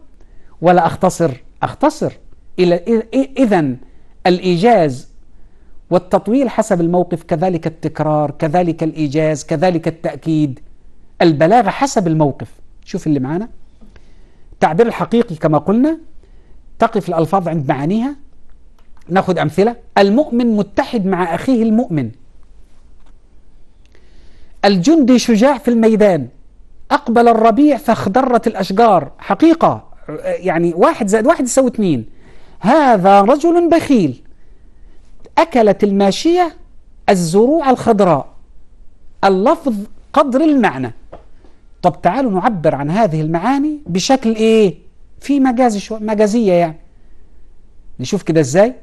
Speaker 1: ولا أختصر أختصر إلى إذا الإيجاز والتطويل حسب الموقف كذلك التكرار كذلك الإيجاز كذلك التأكيد البلاغة حسب الموقف شوف اللي معانا التعبير الحقيقي كما قلنا تقف الألفاظ عند معانيها ناخذ أمثلة المؤمن متحد مع أخيه المؤمن الجندي شجاع في الميدان أقبل الربيع فاخضرت الأشجار حقيقة يعني واحد زائد واحد يساوي اثنين هذا رجل بخيل أكلت الماشية الزروع الخضراء اللفظ قدر المعنى طب تعالوا نعبر عن هذه المعاني بشكل إيه في مجاز شو... مجازية يعني نشوف كده إزاي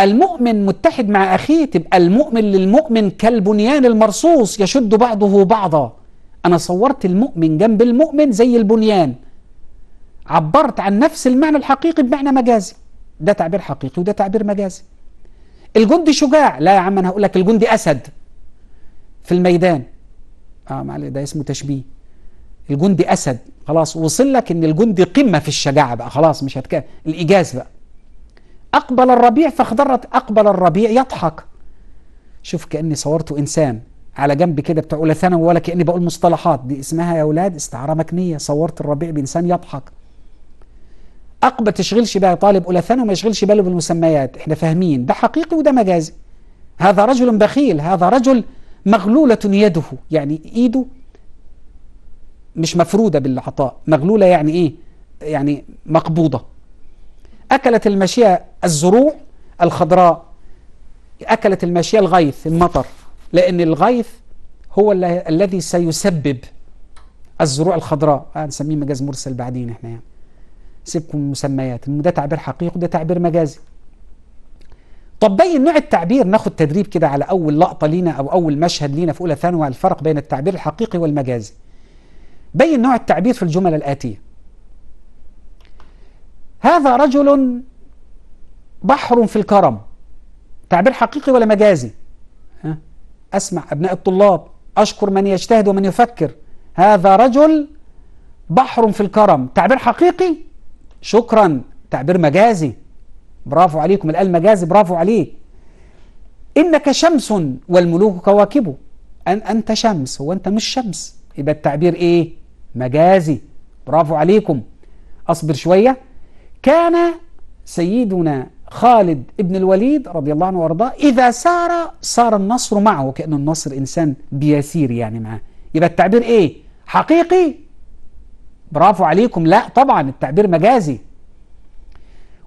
Speaker 1: المؤمن متحد مع أخيه تبقى المؤمن للمؤمن كالبنيان المرصوص يشد بعضه بعضا أنا صورت المؤمن جنب المؤمن زي البنيان عبرت عن نفس المعنى الحقيقي بمعنى مجازي ده تعبير حقيقي وده تعبير مجازي الجندي شجاع لا يا عم انا هقول لك الجندي اسد في الميدان اه معلش ده اسمه تشبيه الجندي اسد خلاص وصل لك ان الجندي قمه في الشجاعه بقى خلاص مش هتكلم الايجاز بقى اقبل الربيع فاخضرت اقبل الربيع يضحك شوف كاني صورته انسان على جنب كده بتاع اولى ثانوي ولا كاني بقول مصطلحات دي اسمها يا اولاد استعاره مكنيه صورت الربيع بانسان يضحك اقبل تشغلش بقى طالب اولى ثانوي ما يشغلش باله بالمسميات احنا فاهمين ده حقيقي وده مجازي هذا رجل بخيل هذا رجل مغلولة يده يعني ايده مش مفرودة بالعطاء مغلولة يعني ايه يعني مقبوضة أكلت الماشية الزروع الخضراء أكلت الماشية الغيث المطر لأن الغيث هو الذي سيسبب الزروع الخضراء هنسميه آه، مجاز مرسل بعدين احنا يعني سيبكم مسميات ده تعبير حقيقي وده تعبير مجازي طب بين نوع التعبير ناخد تدريب كده على اول لقطه لينا او اول مشهد لينا في اولى ثانوي على الفرق بين التعبير الحقيقي والمجازي بين نوع التعبير في الجمل الاتيه هذا رجل بحر في الكرم تعبير حقيقي ولا مجازي ها؟ اسمع ابناء الطلاب اشكر من يجتهد ومن يفكر هذا رجل بحر في الكرم تعبير حقيقي شكرا تعبير مجازي برافو عليكم الآن مجازي برافو عليك إنك شمس والملوك كواكبه أن أنت شمس هو أنت مش شمس يبقى التعبير إيه مجازي برافو عليكم أصبر شوية كان سيدنا خالد ابن الوليد رضي الله عنه وارضاه إذا سار سار النصر معه كأن النصر إنسان بيسير يعني معاه يبقى التعبير إيه حقيقي برافو عليكم لا طبعا التعبير مجازي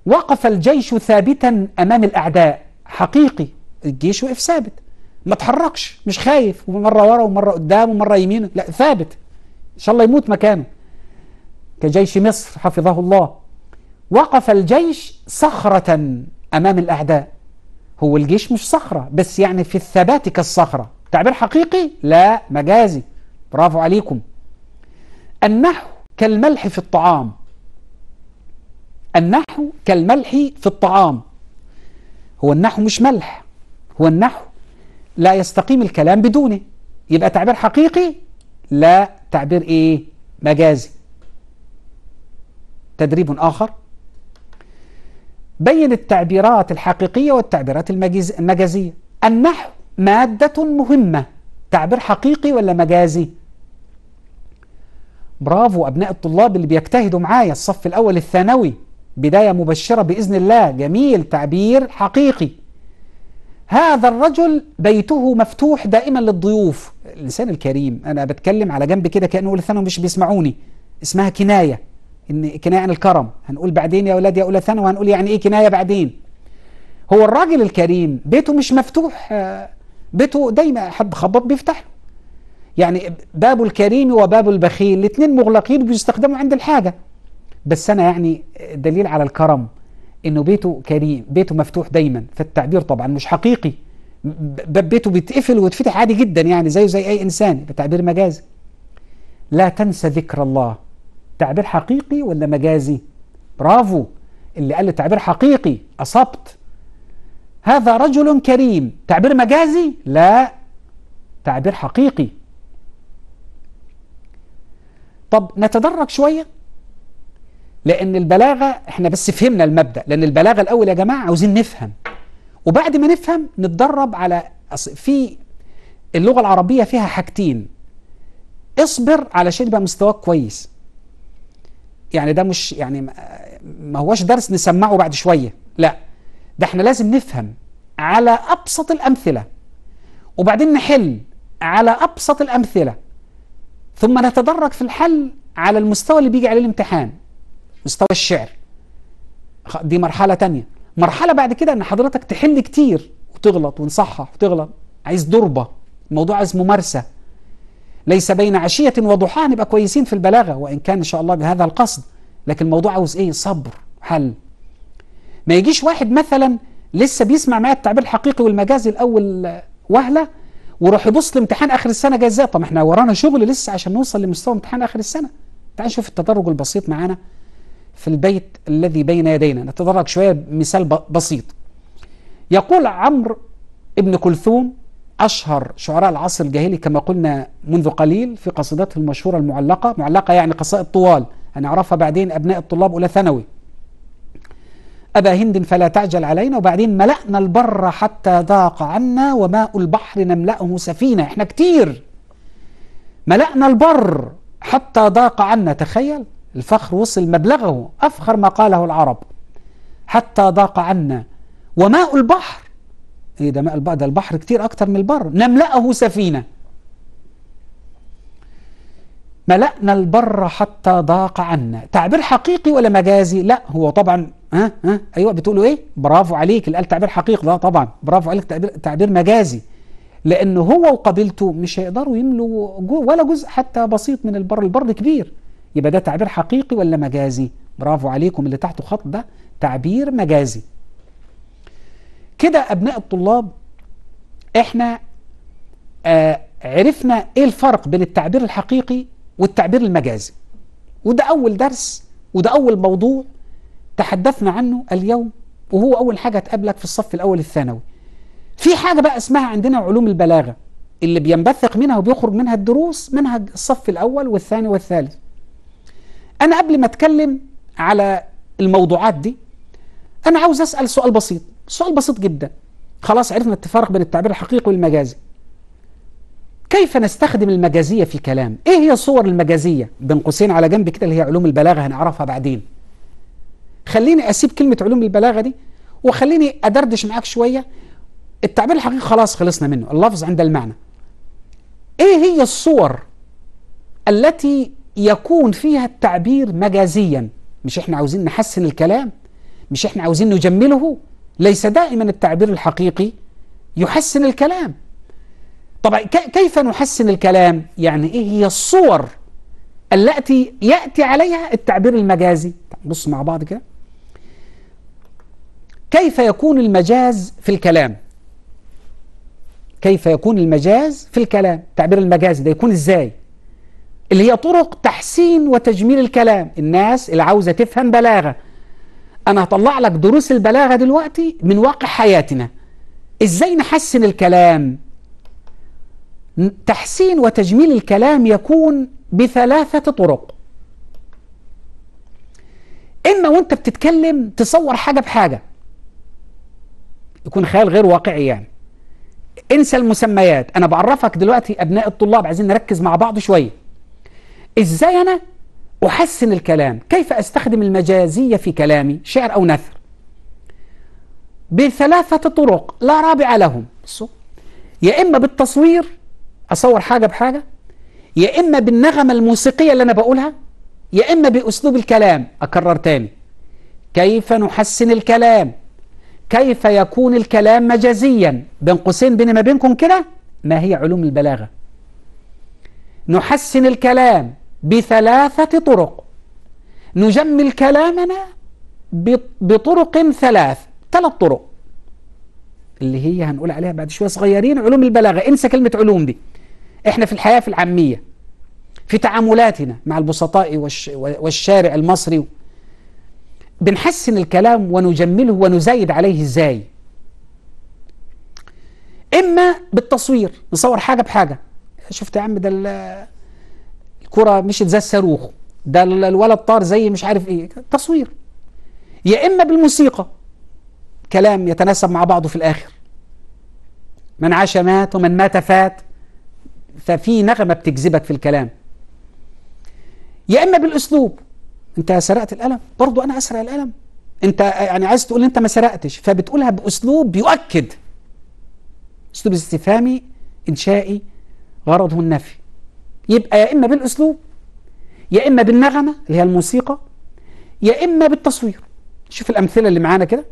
Speaker 1: وقف الجيش ثابتا أمام الأعداء حقيقي الجيش وقف ثابت ما تحركش مش خايف ومرة ورا ومرة قدام ومرة يمين لا ثابت إن شاء الله يموت مكانه كجيش مصر حفظه الله وقف الجيش صخرة أمام الأعداء هو الجيش مش صخرة بس يعني في الثبات كالصخرة تعبير حقيقي لا مجازي برافو عليكم النحو كالملح في الطعام النحو كالملح في الطعام هو النحو مش ملح هو النحو لا يستقيم الكلام بدونه يبقى تعبير حقيقي لا تعبير ايه مجازي تدريب آخر بين التعبيرات الحقيقية والتعبيرات المجازية النحو مادة مهمة تعبير حقيقي ولا مجازي برافو أبناء الطلاب اللي بيجتهدوا معايا الصف الأول الثانوي بداية مبشرة بإذن الله جميل تعبير حقيقي هذا الرجل بيته مفتوح دائما للضيوف الانسان الكريم أنا بتكلم على جنب كده كأنه أولى ثانوي مش بيسمعوني اسمها كناية إن كناية عن الكرم هنقول بعدين يا أولاد يا أولى ثانوي وهنقول يعني إيه كناية بعدين هو الراجل الكريم بيته مش مفتوح آه، بيته دايما حد خبط بيفتحه يعني باب الكريم وباب البخيل الاثنين مغلقين وبيستخدموا عند الحاجة بس أنا يعني دليل على الكرم إنه بيته كريم بيته مفتوح دايما فالتعبير طبعا مش حقيقي باب بيته بيتقفل ويتفتح عادي جدا يعني زيه زي أي إنسان بتعبير مجازي لا تنسى ذكر الله تعبير حقيقي ولا مجازي برافو اللي قال تعبير حقيقي أصبت هذا رجل كريم تعبير مجازي لا تعبير حقيقي طب نتدرج شوية لأن البلاغة احنا بس فهمنا المبدأ لأن البلاغة الأول يا جماعة عاوزين نفهم وبعد ما نفهم نتدرب على في اللغة العربية فيها حاجتين اصبر علشان يبقى مستواك كويس يعني ده مش يعني ما هوش درس نسمعه بعد شوية لا ده احنا لازم نفهم على أبسط الأمثلة وبعدين نحل على أبسط الأمثلة ثم نتدرج في الحل على المستوى اللي بيجي عليه الامتحان مستوى الشعر دي مرحلة تانية مرحلة بعد كده ان حضرتك تحل كتير وتغلط ونصحح وتغلط عايز ضربة الموضوع عايز ممارسة ليس بين عشية وضحاها نبقى كويسين في البلاغة وإن كان إن شاء الله بهذا القصد لكن الموضوع عاوز إيه صبر حل ما يجيش واحد مثلا لسه بيسمع معايا التعبير الحقيقي والمجازي الأول وهلة وروح يبص لامتحان اخر السنه جاي ازاي طب احنا ورانا شغل لسه عشان نوصل لمستوى امتحان اخر السنه تعال شوف التدرج البسيط معانا في البيت الذي بين يدينا نتدرج شويه بمثال بسيط يقول عمرو ابن كلثوم أشهر شعراء العصر الجاهلي كما قلنا منذ قليل في قصيدته المشهورة المعلقة معلقة يعني قصائد طوال هنعرفها بعدين أبناء الطلاب أولى ثانوي أبا هند فلا تعجل علينا وبعدين ملأنا البر حتى ضاق عنا وماء البحر نملأه سفينة إحنا كتير ملأنا البر حتى ضاق عنا تخيل الفخر وصل مبلغه أفخر ما قاله العرب حتى ضاق عنا وماء البحر إيه ده ماء البحر ده البحر كتير أكتر من البر نملأه سفينة ملأنا البر حتى ضاق عنا تعبير حقيقي ولا مجازي لا هو طبعا ها ها ايوه بتقولوا ايه برافو عليك اللي قال تعبير حقيقي ده طبعا برافو عليك تعبير تعبير مجازي لان هو وقبيلته مش هيقدروا يملوا جو ولا جزء حتى بسيط من البر البر كبير يبقى ده تعبير حقيقي ولا مجازي برافو عليكم اللي تحته خط ده تعبير مجازي كده ابناء الطلاب احنا آه عرفنا ايه الفرق بين التعبير الحقيقي والتعبير المجازي وده أول درس وده أول موضوع تحدثنا عنه اليوم وهو أول حاجة هتقابلك في الصف الأول الثانوي في حاجة بقى اسمها عندنا علوم البلاغة اللي بينبثق منها وبيخرج منها الدروس منهج الصف الأول والثاني والثالث أنا قبل ما أتكلم على الموضوعات دي أنا عاوز أسأل سؤال بسيط سؤال بسيط جدا خلاص عرفنا التفارق بين التعبير الحقيقي والمجازي كيف نستخدم المجازية في كلام ايه هي صور المجازية بين قوسين على جنب كده اللي هي علوم البلاغة هنعرفها بعدين خليني اسيب كلمة علوم البلاغة دي وخليني ادردش معاك شوية التعبير الحقيقي خلاص خلصنا منه اللفظ عند المعنى ايه هي الصور التي يكون فيها التعبير مجازيا مش احنا عاوزين نحسن الكلام مش احنا عاوزين نجمله ليس دائما التعبير الحقيقي يحسن الكلام طبعا كيف نحسن الكلام يعني ايه هي الصور التي ياتي عليها التعبير المجازي بص مع بعض كده كيف يكون المجاز في الكلام كيف يكون المجاز في الكلام التعبير المجازي ده يكون ازاي اللي هي طرق تحسين وتجميل الكلام الناس اللي عاوزه تفهم بلاغه انا هطلع لك دروس البلاغه دلوقتي من واقع حياتنا ازاي نحسن الكلام تحسين وتجميل الكلام يكون بثلاثة طرق إما وأنت بتتكلم تصور حاجة بحاجة يكون خيال غير واقعي يعني انسى المسميات أنا بعرفك دلوقتي أبناء الطلاب عايزين نركز مع بعض شوية إزاي أنا أحسن الكلام كيف أستخدم المجازية في كلامي شعر أو نثر بثلاثة طرق لا رابع لهم يا إما بالتصوير أصور حاجة بحاجة يا إما بالنغمة الموسيقية اللي أنا بقولها يا إما بأسلوب الكلام أكرر تاني كيف نحسن الكلام كيف يكون الكلام مجازيا بين قوسين بيني ما بينكم كده ما هي علوم البلاغة نحسن الكلام بثلاثة طرق نجمل كلامنا بطرق ثلاث ثلاث طرق اللي هي هنقول عليها بعد شوية صغيرين علوم البلاغة انسى كلمة علوم دي احنا في الحياة في العامية في تعاملاتنا مع البسطاء والشارع المصري بنحسن الكلام ونجمله ونزايد عليه ازاي اما بالتصوير نصور حاجه بحاجه شفت يا عم ده الكره مشت زي الصاروخ ده الولد طار زي مش عارف ايه تصوير يا اما بالموسيقى كلام يتناسب مع بعضه في الاخر من عاش مات ومن مات فات ففي نغمة بتجذبك في الكلام يا إما بالأسلوب أنت سرقت القلم برضو أنا أسرق القلم أنت يعني عايز تقول أنت ما سرقتش فبتقولها بأسلوب يؤكد أسلوب استفهامي إنشائي غرضه النفي يبقى يا إما بالأسلوب يا إما بالنغمة اللي هي الموسيقى يا إما بالتصوير شوف الأمثلة اللي معانا كده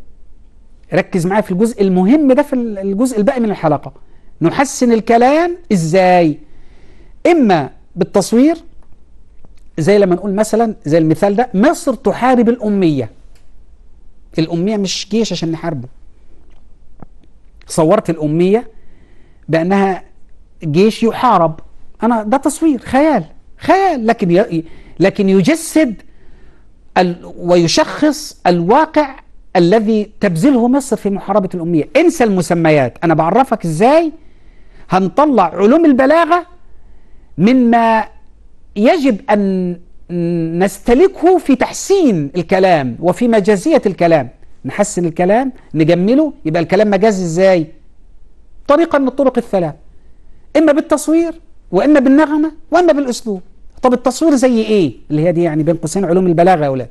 Speaker 1: ركز معايا في الجزء المهم ده في الجزء الباقي من الحلقة نحسن الكلام إزاي إما بالتصوير زي لما نقول مثلا زي المثال ده مصر تحارب الأمية الأمية مش جيش عشان نحاربه صورت الأمية بأنها جيش يحارب أنا ده تصوير خيال خيال لكن ي... لكن يجسد ال... ويشخص الواقع الذي تبذله مصر في محاربة الأمية انسى المسميات أنا بعرفك إزاي هنطلع علوم البلاغة مما يجب أن نستلكه في تحسين الكلام وفي مجازية الكلام نحسن الكلام نجمله يبقى الكلام مجازي ازاي طريقة من الطرق الثلاث إما بالتصوير وإما بالنغمة وإما بالأسلوب طب التصوير زي إيه اللي هي دي يعني بين قوسين علوم البلاغة يا أولاد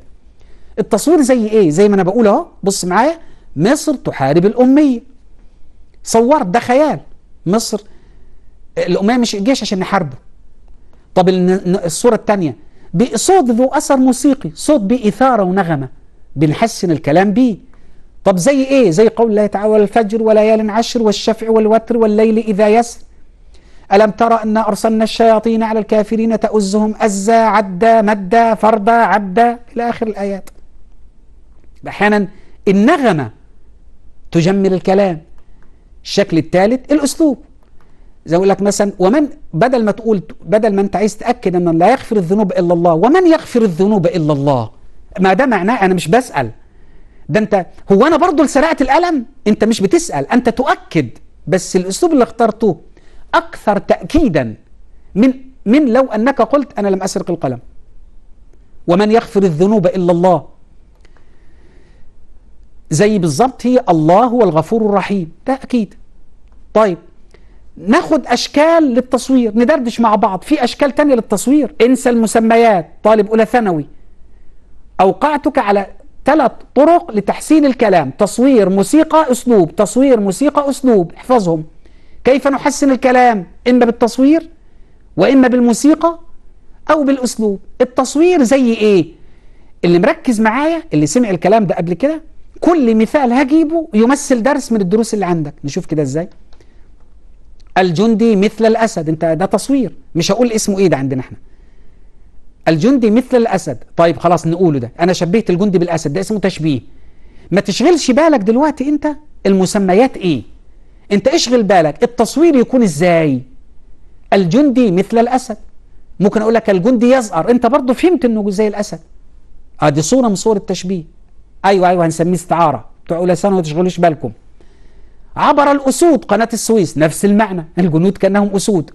Speaker 1: التصوير زي إيه زي ما أنا بقول أهو بص معايا مصر تحارب الأمية صورت ده خيال مصر الأمية مش الجيش عشان نحاربه طب الصورة الثانية بصوت ذو أثر موسيقي صوت باثاره ونغمة بنحسن الكلام بيه طب زي إيه زي قول الله تعالى والفجر وليال عشر والشفع والوتر والليل إذا يسر ألم ترى أن أرسلنا الشياطين على الكافرين تؤزهم أزا عدا مدا فردا عبدا إلى آخر الآيات أحيانا النغمة تجمل الكلام الشكل الثالث الاسلوب زي اقول لك مثلا ومن بدل ما تقول بدل ما انت عايز تاكد ان لا يغفر الذنوب الا الله ومن يغفر الذنوب الا الله ما ده معناه انا مش بسال ده انت هو انا برضه اللي سرقت القلم انت مش بتسال انت تؤكد بس الاسلوب اللي اخترته اكثر تاكيدا من من لو انك قلت انا لم اسرق القلم ومن يغفر الذنوب الا الله زي بالظبط هي الله هو الغفور الرحيم ده اكيد طيب ناخد اشكال للتصوير ندردش مع بعض في اشكال تانية للتصوير انسى المسميات طالب اولى ثانوي اوقعتك على ثلاث طرق لتحسين الكلام تصوير موسيقى اسلوب تصوير موسيقى اسلوب احفظهم كيف نحسن الكلام اما بالتصوير واما بالموسيقى او بالاسلوب التصوير زي ايه اللي مركز معايا اللي سمع الكلام ده قبل كده كل مثال هجيبه يمثل درس من الدروس اللي عندك نشوف كده ازاي الجندي مثل الأسد أنت ده تصوير مش هقول اسمه إيه ده عندنا إحنا الجندي مثل الأسد طيب خلاص نقوله ده أنا شبهت الجندي بالأسد ده اسمه تشبيه ما تشغلش بالك دلوقتي أنت المسميات إيه أنت اشغل بالك التصوير يكون إزاي الجندي مثل الأسد ممكن أقول لك الجندي يزقر أنت برضه فهمت أنه زي الأسد آه دي صورة من صور التشبيه أيوه أيوه هنسميه استعارة بتوع أولى ثانوي ما تشغلوش بالكم عبر الأسود قناة السويس نفس المعنى الجنود كأنهم أسود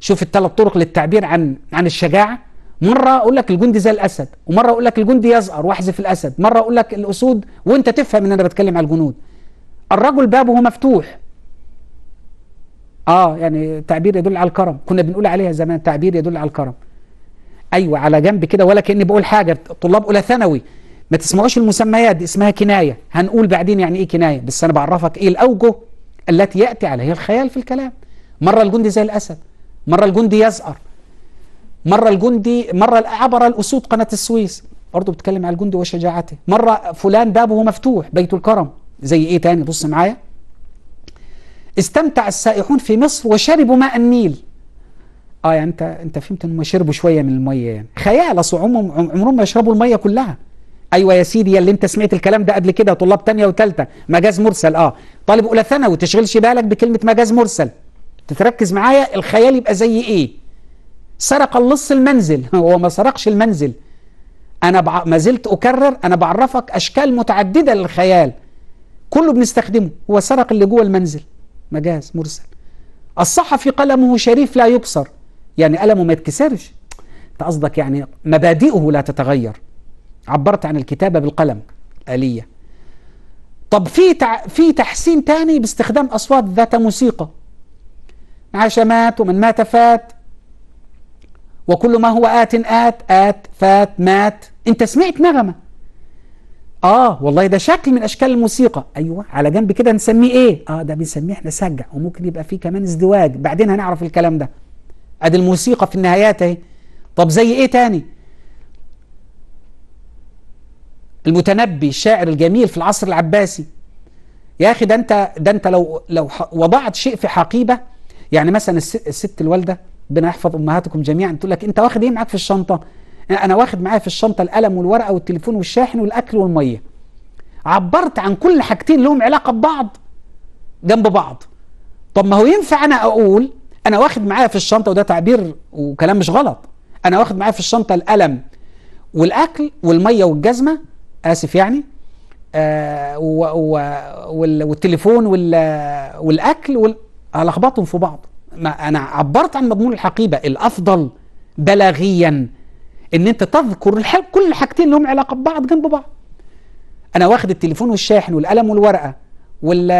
Speaker 1: شوف الثلاث طرق للتعبير عن عن الشجاعة مرة أقول لك الجندي زي الأسد ومرة أقول لك الجندي يزقر واحذف الأسد مرة أقول لك الأسود وأنت تفهم إن أنا بتكلم على الجنود الرجل بابه مفتوح آه يعني تعبير يدل على الكرم كنا بنقول عليها زمان تعبير يدل على الكرم أيوة على جنب كده ولا كأني بقول حاجة طلاب أولى ثانوي ما تسمعوش المسميات دي اسمها كناية هنقول بعدين يعني إيه كناية بس أنا بعرفك إيه الأوجه التي يأتي عليها الخيال في الكلام مرة الجندي زي الأسد مرة الجندي يزأر مرة الجندي مرة عبر الأسود قناة السويس برضه بتكلم على الجندي وشجاعته مرة فلان بابه مفتوح بيت الكرم زي إيه تاني بص معايا استمتع السائحون في مصر وشربوا ماء النيل اه يعني انت انت فهمت انهم شربوا شويه من الميه يعني خيال اصل عمرهم عمرهم ما يشربوا الميه كلها ايوه يا سيدي اللي انت سمعت الكلام ده قبل كده طلاب ثانيه وثالثه مجاز مرسل اه طالب اولى ثانوي تشغلش بالك بكلمه مجاز مرسل تتركز معايا الخيال يبقى زي ايه سرق اللص المنزل هو ما سرقش المنزل انا بع... ما زلت اكرر انا بعرفك اشكال متعدده للخيال كله بنستخدمه هو سرق اللي جوه المنزل مجاز مرسل الصحفي قلمه شريف لا يكسر يعني قلمه ما يتكسرش انت قصدك يعني مبادئه لا تتغير عبرت عن الكتابة بالقلم آلية طب في تع... في تحسين تاني باستخدام أصوات ذات موسيقى عاش مات ومن مات فات وكل ما هو آت آت آت فات مات أنت سمعت نغمة آه والله ده شكل من أشكال الموسيقى أيوة على جنب كده نسميه إيه آه ده بنسميه إحنا سجع وممكن يبقى فيه كمان ازدواج بعدين هنعرف الكلام ده أدي الموسيقى في النهايات أهي طب زي إيه تاني المتنبي الشاعر الجميل في العصر العباسي يا اخي ده انت ده انت لو لو وضعت شيء في حقيبه يعني مثلا الست الوالده ربنا يحفظ امهاتكم جميعا تقول لك انت واخد ايه معاك في الشنطه؟ انا واخد معايا في الشنطه القلم والورقه والتليفون والشاحن والاكل والميه. عبرت عن كل حاجتين لهم علاقه ببعض جنب بعض. طب ما هو ينفع انا اقول انا واخد معايا في الشنطه وده تعبير وكلام مش غلط. انا واخد معايا في الشنطه القلم والاكل والميه والجزمه اسف يعني آه والتليفون والاكل هلخبطهم في بعض ما انا عبرت عن مضمون الحقيبه الافضل بلاغيا ان انت تذكر كل حاجتين لهم علاقه ببعض جنب بعض انا واخد التليفون والشاحن والقلم والورقه وال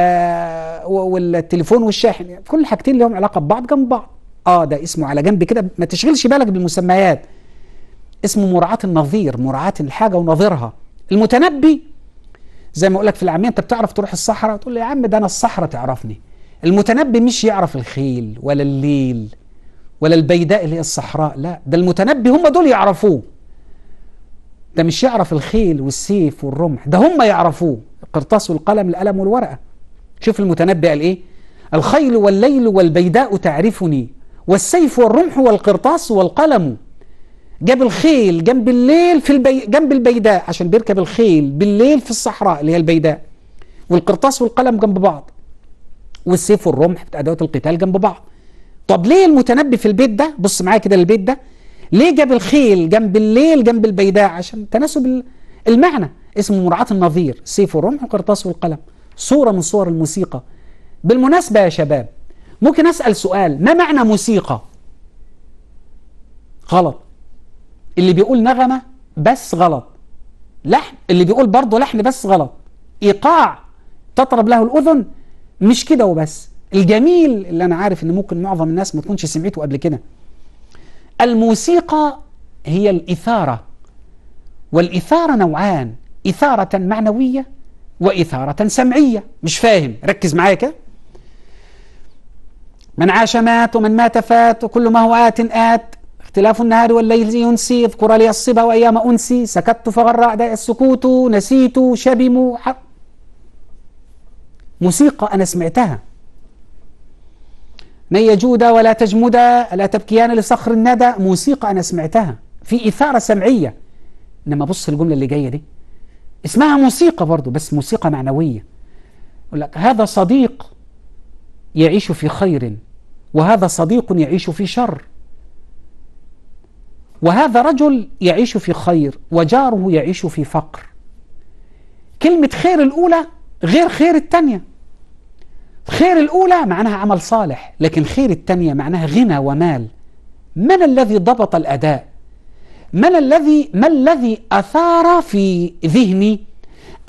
Speaker 1: والتليفون والشاحن كل حاجتين لهم علاقه ببعض جنب بعض اه ده اسمه على جنب كده ما تشغلش بالك بالمسميات اسمه مراعاه النظير مراعاه الحاجه ونظيرها المتنبي زي ما اقول لك في العاميه انت بتعرف تروح الصحراء تقول لي يا عم ده انا الصحراء تعرفني المتنبي مش يعرف الخيل ولا الليل ولا البيداء اللي هي الصحراء لا ده المتنبي هم دول يعرفوه ده مش يعرف الخيل والسيف والرمح ده هم يعرفوه القرطاس والقلم القلم والورقه شوف المتنبي قال ايه الخيل والليل والبيداء تعرفني والسيف والرمح والقرطاس والقلم جاب الخيل جنب الليل في البي... جنب البيداء عشان بيركب الخيل بالليل في الصحراء اللي هي البيداء والقرطاس والقلم جنب بعض والسيف والرمح ادوات القتال جنب بعض طب ليه المتنبي في البيت ده بص معايا كده البيت ده ليه جاب الخيل جنب الليل جنب البيداء عشان تناسب المعنى اسمه مراعاة النظير سيف والرمح والقرطاس والقلم صورة من صور الموسيقى بالمناسبة يا شباب ممكن أسأل سؤال ما معنى موسيقى غلط اللي بيقول نغمة بس غلط لحن اللي بيقول برضه لحن بس غلط إيقاع تطرب له الأذن مش كده وبس الجميل اللي أنا عارف إن ممكن معظم الناس ما تكونش سمعته قبل كده الموسيقى هي الإثارة والإثارة نوعان إثارة معنوية وإثارة سمعية مش فاهم ركز معايا كده من عاش مات ومن مات فات وكل ما هو آت آت اختلاف النهار والليل ينسي اذكر لي الصبا وأيام أنسي سكت فغر أعداء السكوت نسيت شبم موسيقى أنا سمعتها من يجود ولا تجمد ألا تبكيان لصخر الندى موسيقى أنا سمعتها في إثارة سمعية لما بص الجملة اللي جاية دي اسمها موسيقى برضو بس موسيقى معنوية يقول لك هذا صديق يعيش في خير وهذا صديق يعيش في شر وهذا رجل يعيش في خير وجاره يعيش في فقر كلمة خير الأولى غير خير التانية خير الأولى معناها عمل صالح لكن خير التانية معناها غنى ومال من الذي ضبط الأداء من الذي ما الذي أثار في ذهني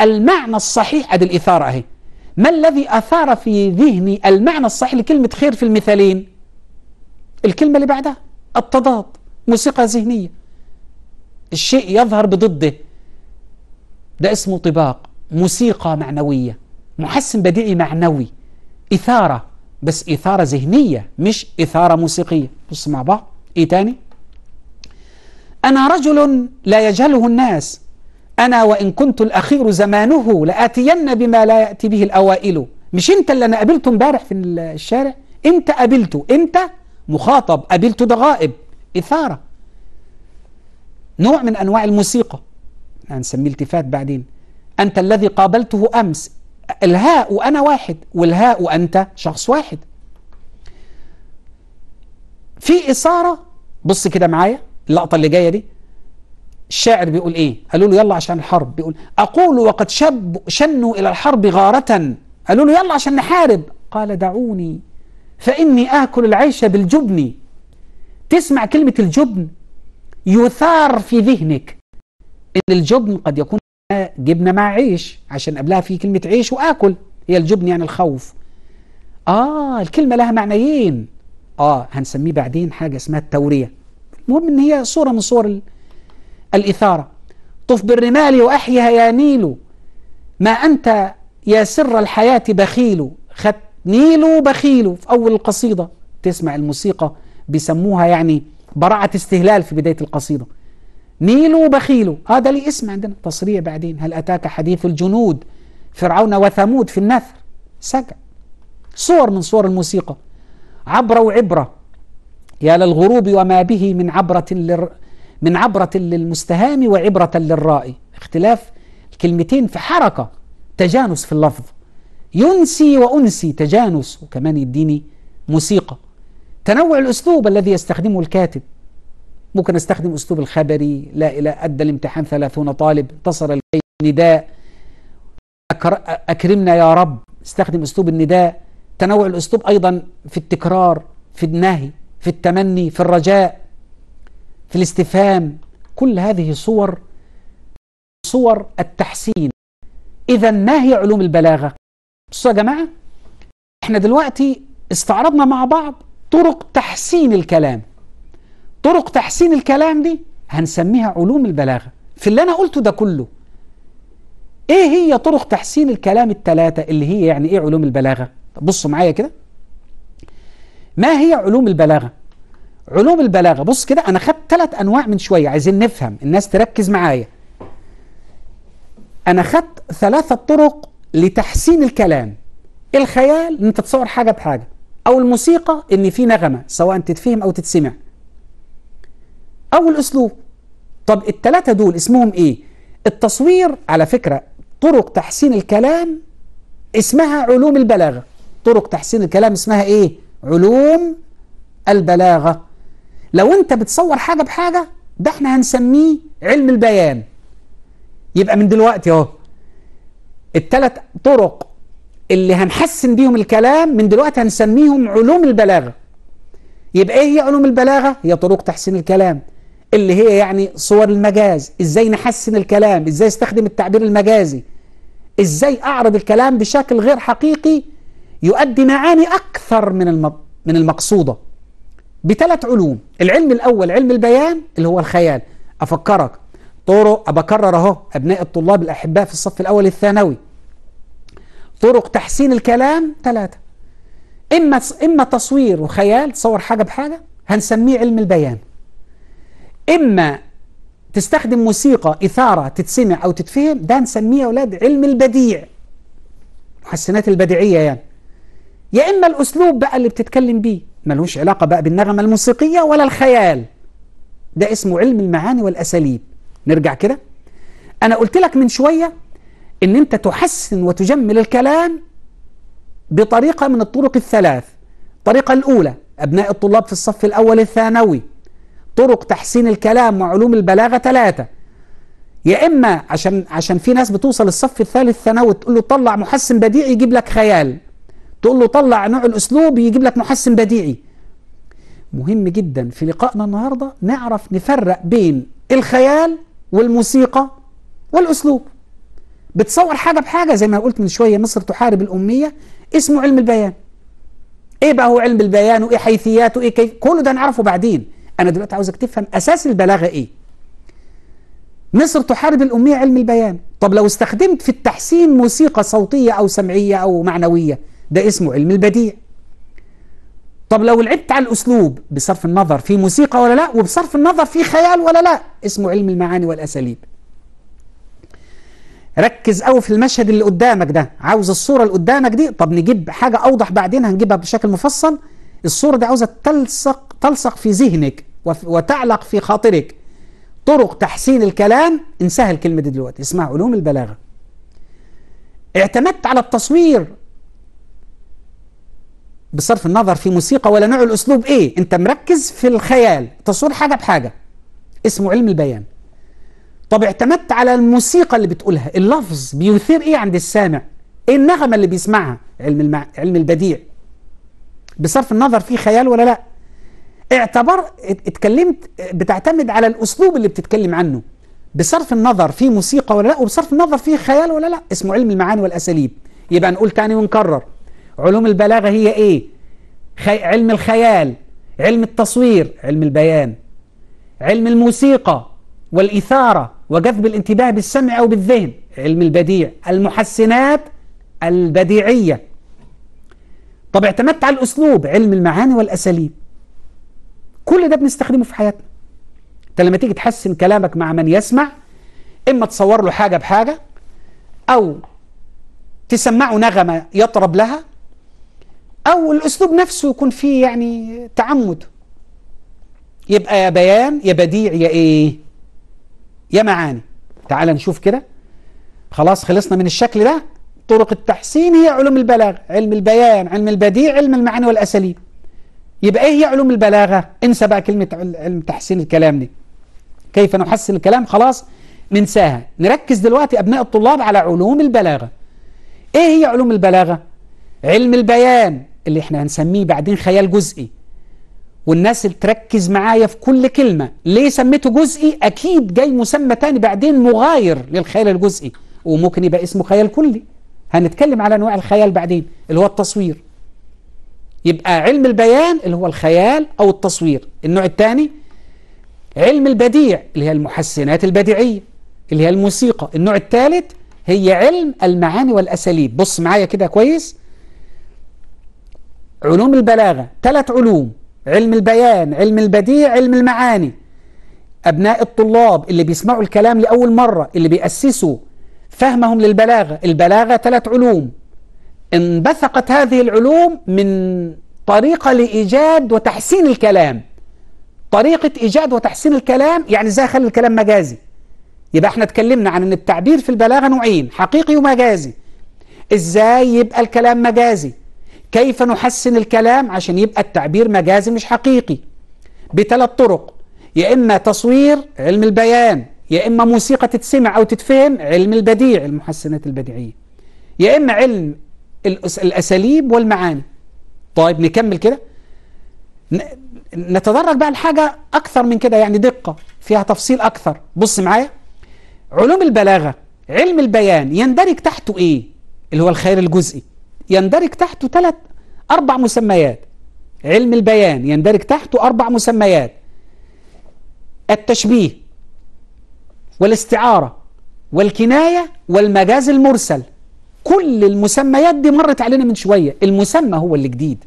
Speaker 1: المعنى الصحيح أدي الإثارة أهي ما الذي أثار في ذهني المعنى الصحيح لكلمة خير في المثالين الكلمة اللي بعدها التضاد موسيقى ذهنية الشيء يظهر بضده ده اسمه طباق موسيقى معنوية محسن بديعي معنوي إثارة بس إثارة ذهنية مش إثارة موسيقية بص مع بعض إيه تاني أنا رجل لا يجهله الناس أنا وإن كنت الأخير زمانه لآتين بما لا يأتي به الأوائل مش أنت اللي أنا قابلته امبارح في الشارع أنت قابلته أنت مخاطب قابلته ده غائب إثارة نوع من أنواع الموسيقى هنسميه التفات بعدين أنت الذي قابلته أمس الهاء وأنا واحد والهاء وأنت شخص واحد في إثارة بص كده معايا اللقطة اللي جاية دي الشاعر بيقول إيه قالوا له يلا عشان الحرب بيقول أقول وقد شب شنوا إلى الحرب غارة قالوا له يلا عشان نحارب قال دعوني فإني آكل العيش بالجبن تسمع كلمة الجبن يثار في ذهنك إن الجبن قد يكون جبنة مع عيش عشان قبلها في كلمة عيش وآكل هي الجبن يعني الخوف آه الكلمة لها معنيين آه هنسميه بعدين حاجة اسمها التورية المهم إن هي صورة من صور الإثارة طف بالرمال وأحيها يا نيلو ما أنت يا سر الحياة بخيل خد نيلو بخيل في أول القصيدة تسمع الموسيقى بيسموها يعني براعة استهلال في بداية القصيدة نيل بخيل هذا لي اسم عندنا تصريع بعدين هل أتاك حديث الجنود فرعون وثمود في النثر سجع صور من صور الموسيقى عبرة وعبرة يا للغروب وما به من عبرة لل... من عبرة للمستهام وعبرة للرائي اختلاف الكلمتين في حركة تجانس في اللفظ ينسي وأنسي تجانس وكمان يديني موسيقى تنوع الأسلوب الذي يستخدمه الكاتب ممكن أستخدم أسلوب الخبري لا إلى أدى الامتحان ثلاثون طالب انتصر النداء أكرمنا يا رب استخدم أسلوب النداء تنوع الأسلوب أيضا في التكرار في النهي في التمني في الرجاء في الاستفهام كل هذه صور صور التحسين إذا ما هي علوم البلاغة بصوا يا جماعة احنا دلوقتي استعرضنا مع بعض طرق تحسين الكلام طرق تحسين الكلام دي هنسميها علوم البلاغة في اللي أنا قلته ده كله إيه هي طرق تحسين الكلام الثلاثه اللي هي يعني إيه علوم البلاغة بصوا معايا كده ما هي علوم البلاغة علوم البلاغة بص كده أنا خدت ثلاث أنواع من شوية عايزين نفهم الناس تركز معايا أنا خدت ثلاثة طرق لتحسين الكلام الخيال أن أنت تصور حاجة بحاجة أو الموسيقى إن في نغمة سواء تتفهم أو تتسمع أو الأسلوب طب التلاتة دول اسمهم إيه؟ التصوير على فكرة طرق تحسين الكلام اسمها علوم البلاغة طرق تحسين الكلام اسمها إيه؟ علوم البلاغة لو أنت بتصور حاجة بحاجة ده احنا هنسميه علم البيان يبقى من دلوقتي اهو التلات طرق اللي هنحسن بيهم الكلام من دلوقتي هنسميهم علوم البلاغة يبقى ايه هي علوم البلاغة هي طرق تحسين الكلام اللي هي يعني صور المجاز ازاي نحسن الكلام ازاي استخدم التعبير المجازي ازاي اعرض الكلام بشكل غير حقيقي يؤدي معاني اكثر من الم... من المقصوده بثلاث علوم العلم الاول علم البيان اللي هو الخيال افكرك طرق ابكرر اهو ابناء الطلاب الاحباء في الصف الاول الثانوي طرق تحسين الكلام ثلاثة إما إما تصوير وخيال تصور حاجة بحاجة هنسميه علم البيان إما تستخدم موسيقى إثارة تتسمع أو تتفهم ده نسميه يا أولاد علم البديع محسنات البديعية يعني يا إما الأسلوب بقى اللي بتتكلم بيه ملوش علاقة بقى بالنغمة الموسيقية ولا الخيال ده اسمه علم المعاني والأساليب نرجع كده أنا قلت لك من شوية ان انت تحسن وتجمل الكلام بطريقة من الطرق الثلاث الطريقة الأولى أبناء الطلاب في الصف الأول الثانوي طرق تحسين الكلام وعلوم البلاغة ثلاثة يا إما عشان عشان في ناس بتوصل الصف الثالث ثانوي تقول له طلع محسن بديعي يجيب لك خيال تقول له طلع نوع الأسلوب يجيب لك محسن بديعي مهم جدا في لقائنا النهاردة نعرف نفرق بين الخيال والموسيقى والأسلوب بتصور حاجة بحاجة زي ما قلت من شوية مصر تحارب الأمية اسمه علم البيان ايه بقى هو علم البيان وايه حيثياته وايه كيف كله ده نعرفه بعدين انا دلوقتي عاوزك تفهم اساس البلاغه ايه مصر تحارب الاميه علم البيان طب لو استخدمت في التحسين موسيقى صوتيه او سمعيه او معنويه ده اسمه علم البديع طب لو لعبت على الاسلوب بصرف النظر في موسيقى ولا لا وبصرف النظر في خيال ولا لا اسمه علم المعاني والاساليب ركز قوي في المشهد اللي قدامك ده عاوز الصورة اللي قدامك دي طب نجيب حاجة أوضح بعدين هنجيبها بشكل مفصل الصورة دي عاوزة تلصق تلصق في ذهنك وتعلق في خاطرك طرق تحسين الكلام انساها الكلمة دي دلوقتي اسمها علوم البلاغة اعتمدت على التصوير بصرف النظر في موسيقى ولا نوع الأسلوب ايه انت مركز في الخيال تصوير حاجة بحاجة اسمه علم البيان طب اعتمدت على الموسيقى اللي بتقولها اللفظ بيثير ايه عند السامع ايه النغمه اللي بيسمعها علم المع... علم البديع بصرف النظر في خيال ولا لا اعتبر اتكلمت بتعتمد على الاسلوب اللي بتتكلم عنه بصرف النظر في موسيقى ولا لا وبصرف النظر في خيال ولا لا اسمه علم المعاني والاساليب يبقى نقول تاني ونكرر علوم البلاغه هي ايه خي... علم الخيال علم التصوير علم البيان علم الموسيقى والإثارة وجذب الانتباه بالسمع أو بالذهن علم البديع المحسنات البديعية طب اعتمدت على الأسلوب علم المعاني والأساليب كل ده بنستخدمه في حياتنا انت لما تيجي تحسن كلامك مع من يسمع إما تصور له حاجة بحاجة أو تسمعه نغمة يطرب لها أو الأسلوب نفسه يكون فيه يعني تعمد يبقى يا بيان يا بديع يا إيه يا معاني تعال نشوف كده خلاص خلصنا من الشكل ده طرق التحسين هي علوم البلاغة علم البيان علم البديع علم المعاني والأساليب يبقى إيه هي علوم البلاغة انسى بقى كلمة علم تحسين الكلام دي كيف نحسن الكلام خلاص ننساها نركز دلوقتي أبناء الطلاب على علوم البلاغة إيه هي علوم البلاغة علم البيان اللي احنا هنسميه بعدين خيال جزئي والناس اللي تركز معايا في كل كلمة ليه سميته جزئي أكيد جاي مسمى تاني بعدين مغاير للخيال الجزئي وممكن يبقى اسمه خيال كلي هنتكلم على أنواع الخيال بعدين اللي هو التصوير يبقى علم البيان اللي هو الخيال أو التصوير النوع الثاني علم البديع اللي هي المحسنات البديعية اللي هي الموسيقى النوع الثالث هي علم المعاني والأساليب بص معايا كده كويس علوم البلاغة ثلاث علوم علم البيان علم البديع علم المعاني أبناء الطلاب اللي بيسمعوا الكلام لأول مرة اللي بيأسسوا فهمهم للبلاغة البلاغة ثلاث علوم انبثقت هذه العلوم من طريقة لإيجاد وتحسين الكلام طريقة إيجاد وتحسين الكلام يعني إزاي أخلي الكلام مجازي يبقى احنا اتكلمنا عن ان التعبير في البلاغة نوعين حقيقي ومجازي إزاي يبقى الكلام مجازي كيف نحسن الكلام عشان يبقى التعبير مجازي مش حقيقي بثلاث طرق يا إما تصوير علم البيان يا إما موسيقى تتسمع أو تتفهم علم البديع المحسنات البديعية يا إما علم الأساليب والمعاني طيب نكمل كده نتدرج بقى لحاجة أكثر من كده يعني دقة فيها تفصيل أكثر بص معايا علوم البلاغة علم البيان يندرج تحته إيه اللي هو الخير الجزئي يندرج تحته ثلاث أربع مسميات علم البيان يندرج تحته أربع مسميات التشبيه والاستعارة والكناية والمجاز المرسل كل المسميات دي مرت علينا من شوية المسمى هو اللي جديد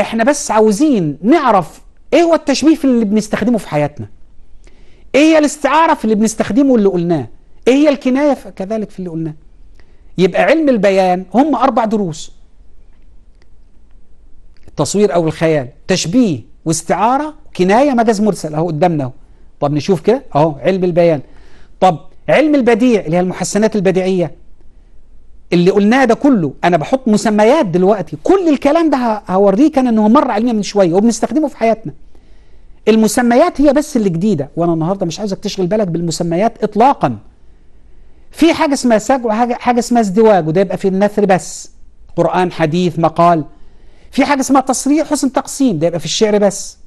Speaker 1: احنا بس عاوزين نعرف ايه هو التشبيه في اللي بنستخدمه في حياتنا ايه هي الاستعارة في اللي بنستخدمه اللي قلناه ايه هي الكناية كذلك في اللي قلناه يبقى علم البيان هم أربع دروس التصوير أو الخيال تشبيه واستعارة كناية مجاز مرسل أهو قدامنا اهو طب نشوف كده أهو علم البيان طب علم البديع اللي هي المحسنات البديعية اللي قلناه ده كله أنا بحط مسميات دلوقتي كل الكلام ده هوريك أنا أنه مر علينا من شوية وبنستخدمه في حياتنا المسميات هي بس اللي جديدة وأنا النهاردة مش عايزك تشغل بالك بالمسميات إطلاقاً في حاجة اسمها سجع وحاجة اسمها ازدواج وده يبقى في النثر بس قرآن حديث مقال في حاجة اسمها تصريح حسن تقسيم ده يبقى في الشعر بس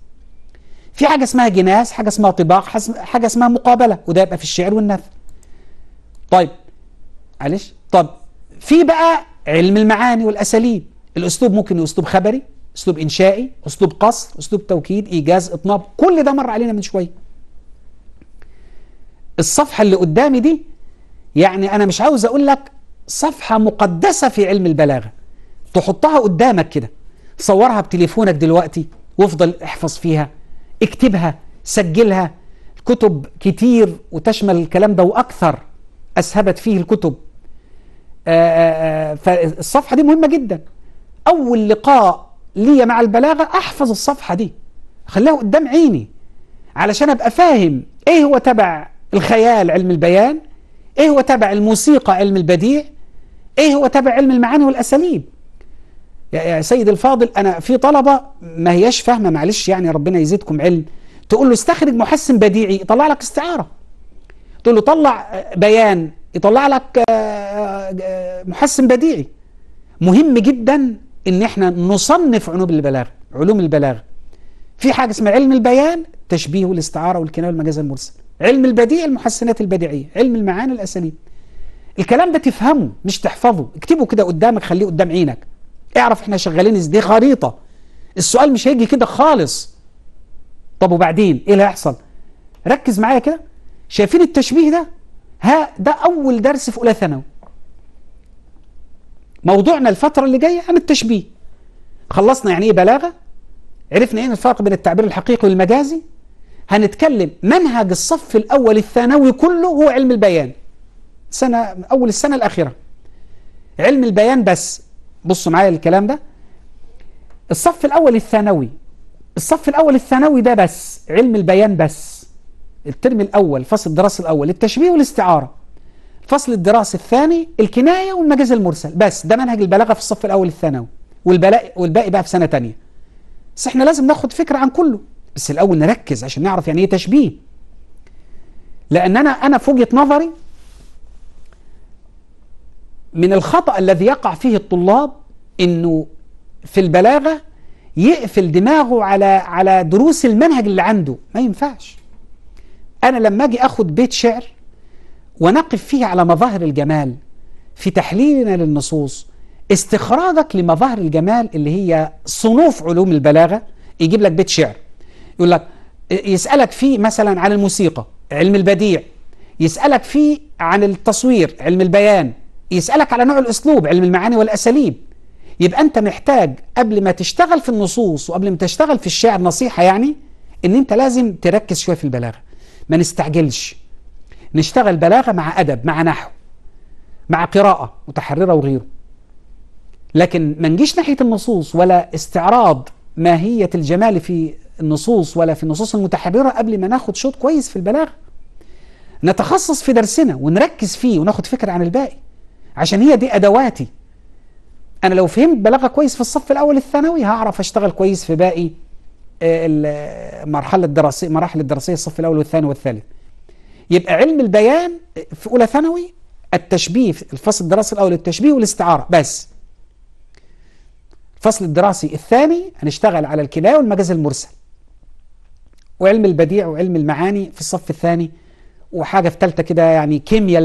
Speaker 1: في حاجة اسمها جناس حاجة اسمها طباق حاجة اسمها مقابلة وده يبقى في الشعر والنثر طيب معلش طب في بقى علم المعاني والأساليب الأسلوب ممكن أسلوب خبري أسلوب إنشائي أسلوب قصر أسلوب توكيد إيجاز إطناب كل ده مر علينا من شوية الصفحة اللي قدامي دي يعني أنا مش عاوز أقول لك صفحة مقدسة في علم البلاغة تحطها قدامك كده صورها بتليفونك دلوقتي وافضل احفظ فيها اكتبها سجلها كتب كتير وتشمل الكلام ده وأكثر أسهبت فيه الكتب آه، آه، آه، فالصفحة دي مهمة جدا أول لقاء ليا مع البلاغة أحفظ الصفحة دي خليها قدام عيني علشان أبقى فاهم إيه هو تبع الخيال علم البيان ايه هو تبع الموسيقى علم البديع ايه هو تبع علم المعاني والاساليب يا سيد الفاضل انا في طلبه ما هياش فاهمه معلش يعني ربنا يزيدكم علم تقول له استخرج محسن بديعي يطلع لك استعاره تقول له طلع بيان يطلع لك آه، آه، محسن بديعي مهم جدا ان احنا نصنف علوم البلاغه علوم البلاغه في حاجه اسمها علم البيان تشبيه والاستعاره والكنايه والمجاز المرسل علم البديع المحسنات البديعية علم المعاني الأساليب الكلام ده تفهمه مش تحفظه اكتبه كده قدامك خليه قدام عينك اعرف احنا شغالين ازاي خريطة السؤال مش هيجي كده خالص طب وبعدين ايه اللي هيحصل ركز معايا كده شايفين التشبيه ده ها ده اول درس في اولى ثانوي موضوعنا الفترة اللي جاية عن التشبيه خلصنا يعني ايه بلاغة عرفنا ايه الفرق بين التعبير الحقيقي والمجازي هنتكلم منهج الصف الأول الثانوي كله هو علم البيان سنة أول السنة الأخيرة علم البيان بس بصوا معايا الكلام ده الصف الأول الثانوي الصف الأول الثانوي ده بس علم البيان بس الترم الأول فصل الدراسي الأول التشبيه والاستعارة الفصل الدراسي الثاني الكناية والمجاز المرسل بس ده منهج البلاغة في الصف الأول الثانوي والباقي بقى في سنة تانية بس احنا لازم ناخد فكرة عن كله بس الأول نركز عشان نعرف يعني إيه تشبيه لأن أنا أنا في وجهة نظري من الخطأ الذي يقع فيه الطلاب إنه في البلاغة يقفل دماغه على على دروس المنهج اللي عنده ما ينفعش أنا لما أجي أخد بيت شعر ونقف فيه على مظاهر الجمال في تحليلنا للنصوص استخراجك لمظاهر الجمال اللي هي صنوف علوم البلاغة يجيب لك بيت شعر يقول لك يسألك فيه مثلا عن الموسيقى علم البديع يسألك فيه عن التصوير علم البيان يسألك على نوع الأسلوب علم المعاني والأساليب يبقى أنت محتاج قبل ما تشتغل في النصوص وقبل ما تشتغل في الشعر نصيحة يعني إن أنت لازم تركز شوية في البلاغة ما نستعجلش نشتغل بلاغة مع أدب مع نحو مع قراءة متحررة وغيره لكن ما نجيش ناحية النصوص ولا استعراض ماهية الجمال في النصوص ولا في النصوص المتحررة قبل ما ناخد شوط كويس في البلاغة نتخصص في درسنا ونركز فيه وناخد فكرة عن الباقي عشان هي دي أدواتي أنا لو فهمت بلاغة كويس في الصف الأول الثانوي هعرف أشتغل كويس في باقي آه، المرحلة الدراسية مراحل الدراسية الصف الأول والثاني والثالث يبقى علم البيان في أولى ثانوي التشبيه الفصل الدراسي الأول التشبيه والاستعارة بس الفصل الدراسي الثاني هنشتغل على الكناية والمجاز المرسل وعلم البديع وعلم المعاني في الصف الثاني وحاجة في ثالثة كده يعني كيمياء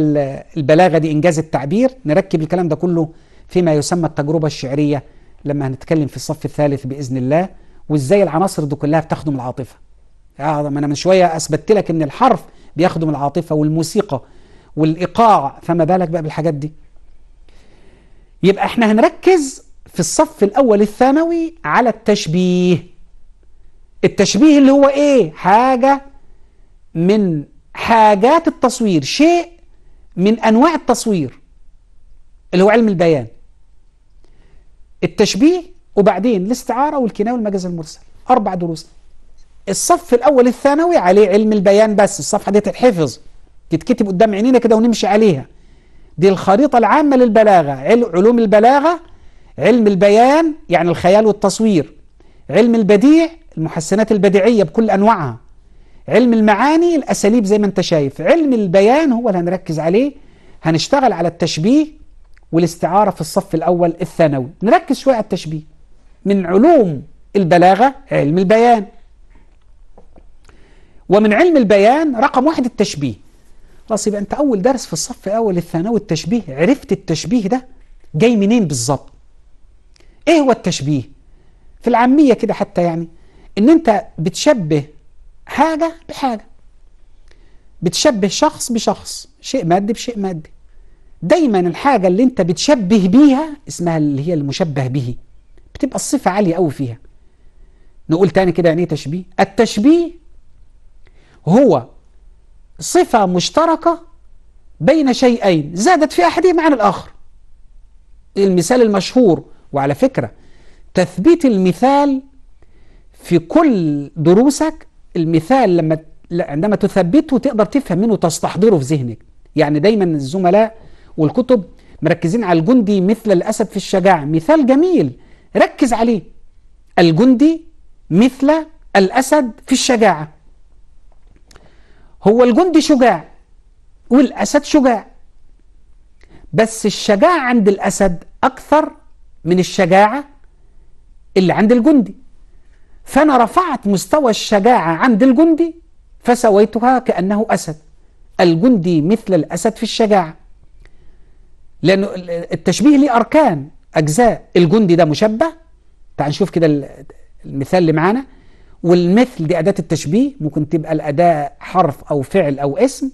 Speaker 1: البلاغة دي إنجاز التعبير نركب الكلام ده كله فيما يسمى التجربة الشعرية لما هنتكلم في الصف الثالث بإذن الله وإزاي العناصر دي كلها بتخدم العاطفة آه ما أنا من شوية أثبتت لك إن الحرف بيخدم العاطفة والموسيقى والإيقاع فما بالك بقى بالحاجات دي يبقى احنا هنركز في الصف الأول الثانوي على التشبيه التشبيه اللي هو ايه حاجة من حاجات التصوير شيء من انواع التصوير اللي هو علم البيان التشبيه وبعدين الاستعارة والكناية والمجاز المرسل أربع دروس الصف الأول الثانوي عليه علم البيان بس الصفحة دي تتحفظ تتكتب قدام عينينا كده ونمشي عليها دي الخريطة العامة للبلاغة علوم البلاغة علم البيان يعني الخيال والتصوير علم البديع المحسنات البديعية بكل أنواعها علم المعاني الأساليب زي ما أنت شايف علم البيان هو اللي هنركز عليه هنشتغل على التشبيه والاستعارة في الصف الأول الثانوي نركز شوية على التشبيه من علوم البلاغة علم البيان ومن علم البيان رقم واحد التشبيه خلاص يبقى أنت أول درس في الصف الأول الثانوي التشبيه عرفت التشبيه ده جاي منين بالظبط إيه هو التشبيه في العامية كده حتى يعني ان انت بتشبه حاجة بحاجة بتشبه شخص بشخص شيء مادي بشيء مادي دايما الحاجة اللي انت بتشبه بيها اسمها اللي هي المشبه به بتبقى الصفة عالية قوي فيها نقول تاني كده يعني ايه تشبيه التشبيه هو صفة مشتركة بين شيئين زادت في أحدهما عن الآخر المثال المشهور وعلى فكرة تثبيت المثال في كل دروسك المثال لما عندما تثبته تقدر تفهم منه وتستحضره في ذهنك يعني دايما الزملاء والكتب مركزين على الجندي مثل الأسد في الشجاعة مثال جميل ركز عليه الجندي مثل الأسد في الشجاعة هو الجندي شجاع والأسد شجاع بس الشجاعة عند الأسد أكثر من الشجاعة اللي عند الجندي فأنا رفعت مستوى الشجاعة عند الجندي فسويتها كأنه أسد الجندي مثل الأسد في الشجاعة لأن التشبيه ليه أركان أجزاء الجندي ده مشبه تعال نشوف كده المثال اللي معانا والمثل دي أداة التشبيه ممكن تبقى الأداة حرف أو فعل أو اسم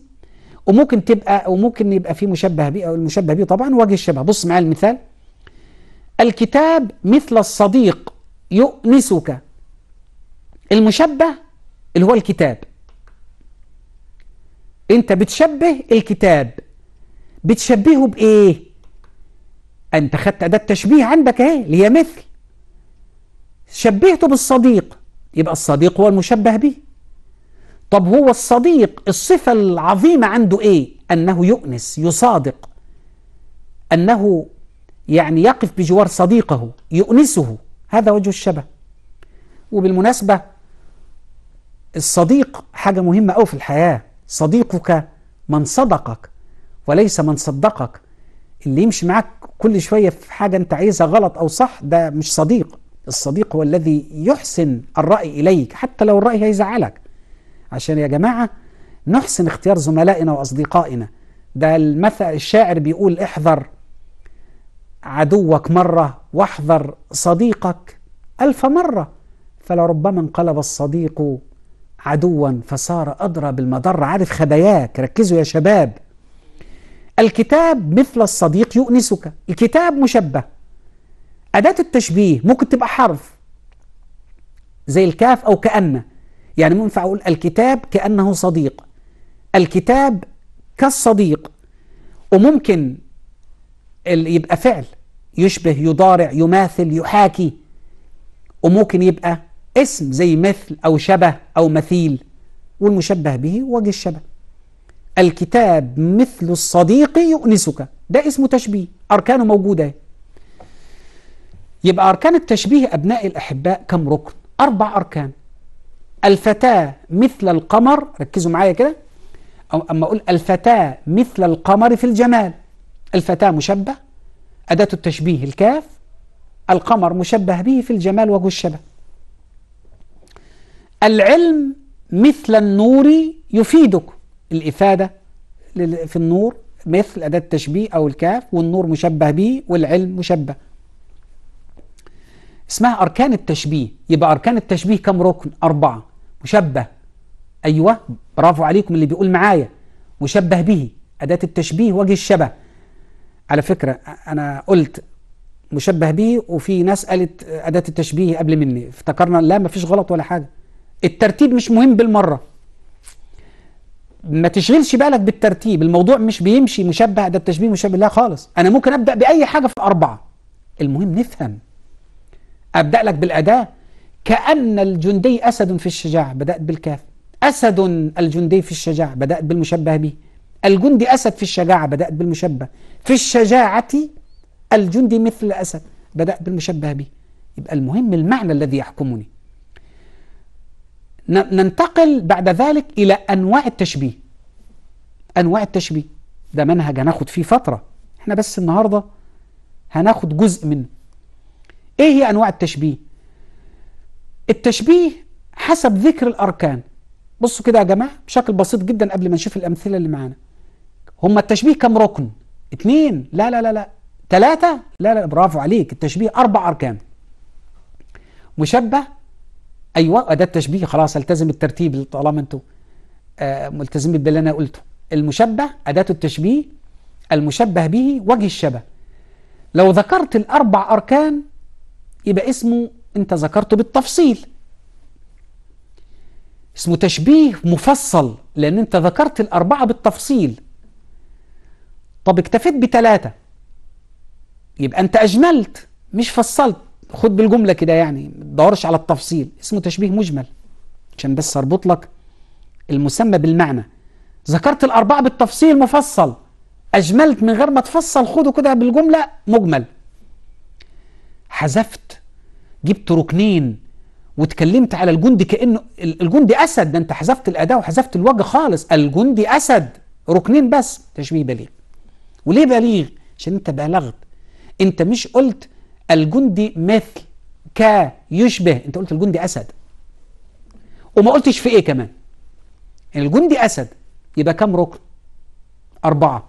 Speaker 1: وممكن تبقى وممكن يبقى في مشبه بيه أو المشبه بيه طبعا وجه الشبه بص معايا المثال الكتاب مثل الصديق يؤنسك المشبه اللي هو الكتاب انت بتشبه الكتاب بتشبهه بايه انت خدت اداه تشبيه عندك اهي اللي هي مثل شبهته بالصديق يبقى الصديق هو المشبه به طب هو الصديق الصفة العظيمة عنده ايه انه يؤنس يصادق انه يعني يقف بجوار صديقه يؤنسه هذا وجه الشبه وبالمناسبة الصديق حاجة مهمة أوي في الحياة صديقك من صدقك وليس من صدقك اللي يمشي معاك كل شوية في حاجة أنت عايزها غلط أو صح ده مش صديق الصديق هو الذي يحسن الرأي إليك حتى لو الرأي هيزعلك عشان يا جماعة نحسن اختيار زملائنا وأصدقائنا ده المثل الشاعر بيقول احذر عدوك مرة واحذر صديقك ألف مرة فلربما انقلب الصديق عدوا فصار أدرى بالمضر عارف خباياك ركزوا يا شباب الكتاب مثل الصديق يؤنسك الكتاب مشبه أداة التشبيه ممكن تبقى حرف زي الكاف أو كأن يعني ينفع أقول الكتاب كأنه صديق الكتاب كالصديق وممكن يبقى فعل يشبه يضارع يماثل يحاكي وممكن يبقى اسم زي مثل أو شبه أو مثيل والمشبه به وجه الشبه الكتاب مثل الصديق يؤنسك ده اسمه تشبيه أركانه موجودة يبقى أركان التشبيه أبناء الأحباء كم ركن أربع أركان الفتاة مثل القمر ركزوا معايا كده أو أما أقول الفتاة مثل القمر في الجمال الفتاة مشبه أداة التشبيه الكاف القمر مشبه به في الجمال وجه الشبه العلم مثل النور يفيدك الإفادة في النور مثل أداة تشبيه أو الكاف والنور مشبه به والعلم مشبه اسمها أركان التشبيه يبقى أركان التشبيه كم ركن أربعة مشبه أيوة برافو عليكم اللي بيقول معايا مشبه به أداة التشبيه وجه الشبه على فكرة أنا قلت مشبه به وفي ناس قالت أداة التشبيه قبل مني افتكرنا لا مفيش غلط ولا حاجة الترتيب مش مهم بالمرة ما تشغلش بالك بالترتيب الموضوع مش بيمشي مشبه ده التشبيه مشبه لا خالص أنا ممكن أبدأ بأي حاجة في أربعة المهم نفهم أبدأ لك بالأداة كأن الجندي أسد في الشجاعة بدأت بالكاف أسد الجندي في الشجاعة بدأت بالمشبه به الجندي أسد في الشجاعة بدأت بالمشبه في الشجاعة الجندي مثل أسد بدأت بالمشبه به يبقى المهم المعنى الذي يحكمني ننتقل بعد ذلك إلى أنواع التشبيه أنواع التشبيه ده منهج هناخد فيه فترة احنا بس النهاردة هناخد جزء منه ايه هي أنواع التشبيه التشبيه حسب ذكر الأركان بصوا كده يا جماعة بشكل بسيط جدا قبل ما نشوف الأمثلة اللي معانا هما التشبيه كم ركن اتنين لا لا لا لا ثلاثة لا لا برافو عليك التشبيه أربع أركان مشبه ايوه اداه التشبيه خلاص التزم الترتيب طالما انتوا آه، ملتزمين باللي انا قلته المشبه اداه التشبيه المشبه به وجه الشبه لو ذكرت الاربع اركان يبقى اسمه انت ذكرته بالتفصيل اسمه تشبيه مفصل لان انت ذكرت الاربعه بالتفصيل طب اكتفيت بثلاثه يبقى انت اجملت مش فصلت خد بالجمله كده يعني ما تدورش على التفصيل اسمه تشبيه مجمل عشان بس اربط لك المسمى بالمعنى ذكرت الاربعه بالتفصيل مفصل اجملت من غير ما تفصل خده كده بالجمله مجمل حذفت جبت ركنين واتكلمت على الجندي كانه الجندي اسد ده انت حذفت الاداه وحذفت الوجه خالص الجندي اسد ركنين بس تشبيه بليغ وليه بليغ عشان انت بالغت انت مش قلت الجندي مثل ك يشبه انت قلت الجندي أسد وما قلتش في ايه كمان يعني الجندي أسد يبقى كم ركن أربعة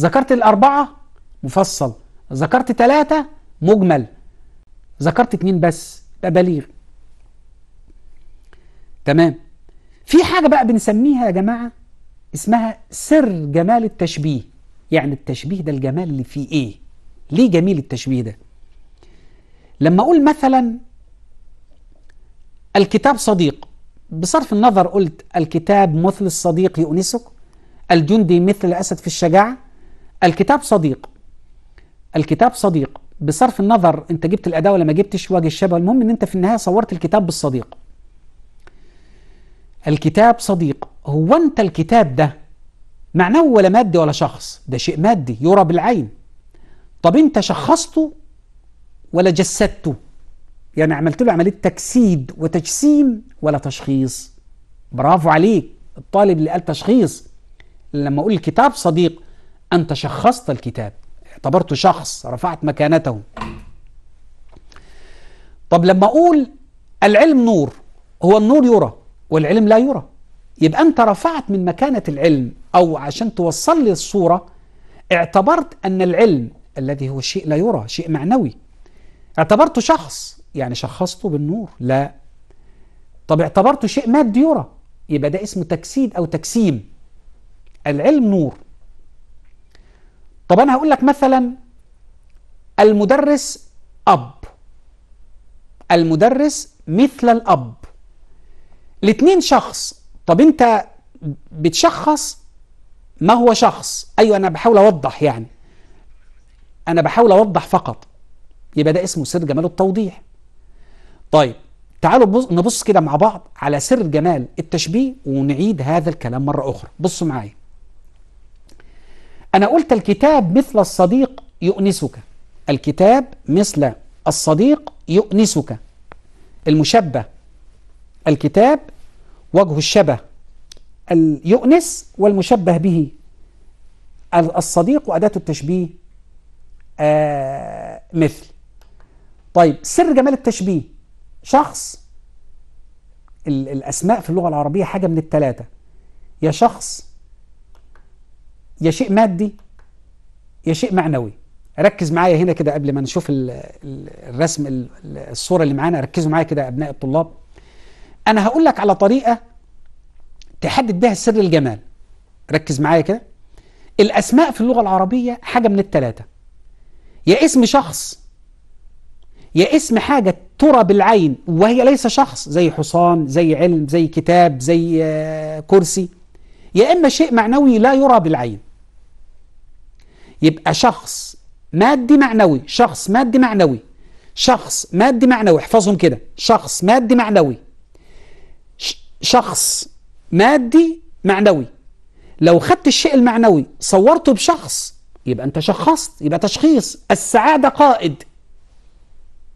Speaker 1: ذكرت الأربعة مفصل ذكرت ثلاثة مجمل ذكرت اتنين بس يبقى بليغ تمام في حاجة بقى بنسميها يا جماعة اسمها سر جمال التشبيه يعني التشبيه ده الجمال اللي فيه ايه ليه جميل التشبيه ده لما أقول مثلا الكتاب صديق بصرف النظر قلت الكتاب مثل الصديق يؤنسك الجندي مثل الأسد في الشجاعة الكتاب صديق الكتاب صديق بصرف النظر انت جبت الأداة ولا ما جبتش وجه الشبه المهم ان انت في النهاية صورت الكتاب بالصديق الكتاب صديق هو انت الكتاب ده معناه ولا مادي ولا شخص ده شيء مادي يرى بالعين طب انت شخصته ولا جسدته يعني عملت له عملية تجسيد وتجسيم ولا تشخيص برافو عليك الطالب اللي قال تشخيص لما أقول الكتاب صديق أنت شخصت الكتاب اعتبرته شخص رفعت مكانته طب لما أقول العلم نور هو النور يرى والعلم لا يرى يبقى أنت رفعت من مكانة العلم أو عشان توصل لي الصورة اعتبرت أن العلم الذي هو شيء لا يرى شيء معنوي اعتبرته شخص يعني شخصته بالنور لا طب اعتبرته شيء مادي يرى يبقى ده اسمه تجسيد او تجسيم العلم نور طب انا هقول لك مثلا المدرس اب المدرس مثل الاب الاثنين شخص طب انت بتشخص ما هو شخص ايوه انا بحاول اوضح يعني انا بحاول اوضح فقط يبقى ده اسمه سر جمال التوضيح طيب تعالوا نبص كده مع بعض على سر جمال التشبيه ونعيد هذا الكلام مرة أخرى بصوا معايا أنا قلت الكتاب مثل الصديق يؤنسك الكتاب مثل الصديق يؤنسك المشبه الكتاب وجه الشبه يؤنس والمشبه به الصديق وأداة التشبيه آه، مثل طيب سر جمال التشبيه شخص الأسماء في اللغة العربية حاجة من التلاتة يا شخص يا شيء مادي يا شيء معنوي ركز معايا هنا كده قبل ما نشوف الرسم الصورة اللي معانا ركزوا معايا كده أبناء الطلاب أنا هقول لك على طريقة تحدد بها سر الجمال ركز معايا كده الأسماء في اللغة العربية حاجة من التلاتة يا اسم شخص يا اسم حاجة ترى بالعين وهي ليس شخص زي حصان زي علم زي كتاب زي آه، كرسي يا إما شيء معنوي لا يرى بالعين يبقى شخص مادي معنوي شخص مادي معنوي شخص مادي معنوي احفظهم كده شخص مادي معنوي شخص مادي معنوي لو خدت الشيء المعنوي صورته بشخص يبقى انت شخصت يبقى تشخيص السعادة قائد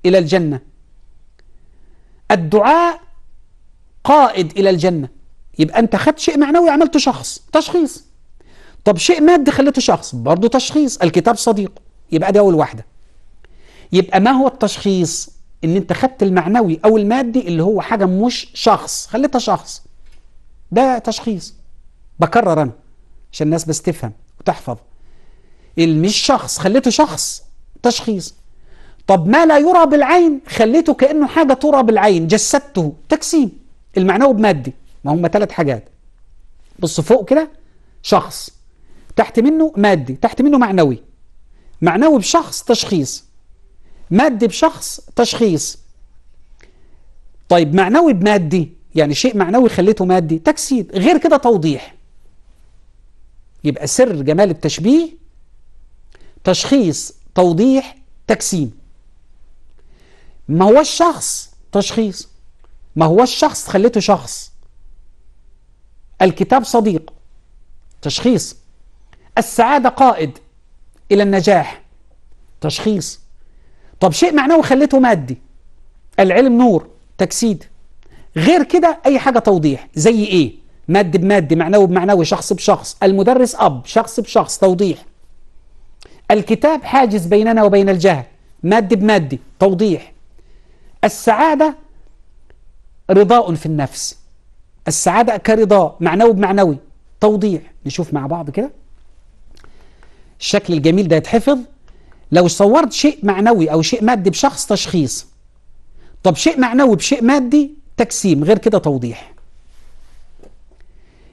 Speaker 1: إلى الجنة الدعاء قائد إلى الجنة يبقى أنت خدت شيء معنوي عملته شخص تشخيص طب شيء مادي خليته شخص برضه تشخيص الكتاب صديق يبقى دي أول واحدة يبقى ما هو التشخيص ان انت خدت المعنوي او المادي اللي هو حاجه مش شخص خليتها شخص ده تشخيص بكرر انا عشان الناس بس تفهم وتحفظ المش شخص خليته شخص تشخيص طب ما لا يرى بالعين خليته كأنه حاجة ترى بالعين جسدته تجسيم المعنوي بمادي ما هم ثلاث حاجات بص فوق كده شخص تحت منه مادي تحت منه معنوي معنوي بشخص تشخيص مادي بشخص تشخيص طيب معنوي بمادي يعني شيء معنوي خليته مادي تجسيد غير كده توضيح يبقى سر جمال التشبيه تشخيص توضيح تجسيم ما هو شخص تشخيص ما هو شخص خليته شخص الكتاب صديق تشخيص السعادة قائد إلى النجاح تشخيص طب شيء معنوي خليته مادي العلم نور تجسيد غير كده أي حاجة توضيح زي إيه مادي بمادي معنوي بمعنوي شخص بشخص المدرس أب شخص بشخص توضيح الكتاب حاجز بيننا وبين الجهل مادي بمادي توضيح السعادة رضاء في النفس السعادة كرضاء معنوي بمعنوي توضيح نشوف مع بعض كده الشكل الجميل ده يتحفظ لو صورت شيء معنوي أو شيء مادي بشخص تشخيص طب شيء معنوي بشيء مادي تجسيم غير كده توضيح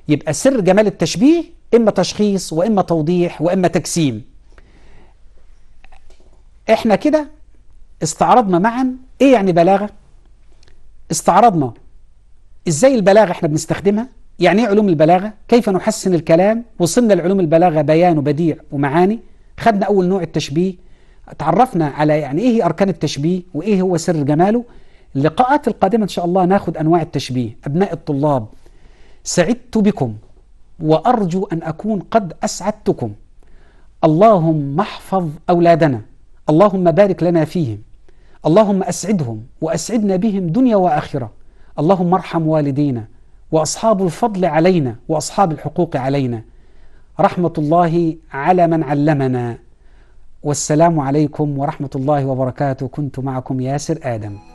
Speaker 1: يبقى سر جمال التشبيه إما تشخيص وإما توضيح وإما تجسيم احنا كده استعرضنا معا إيه يعني بلاغة؟ استعرضنا إزاي البلاغة إحنا بنستخدمها؟ يعني إيه علوم البلاغة؟ كيف نحسن الكلام؟ وصلنا لعلوم البلاغة بيان وبديع ومعاني خدنا أول نوع التشبيه تعرفنا على يعني إيه أركان التشبيه وإيه هو سر جماله اللقاءات القادمة إن شاء الله ناخد أنواع التشبيه أبناء الطلاب سعدت بكم وأرجو أن أكون قد أسعدتكم اللهم احفظ أولادنا اللهم بارك لنا فيهم اللهم أسعدهم وأسعدنا بهم دنيا وآخرة اللهم ارحم والدينا وأصحاب الفضل علينا وأصحاب الحقوق علينا رحمة الله على من علمنا والسلام عليكم ورحمة الله وبركاته كنت معكم ياسر آدم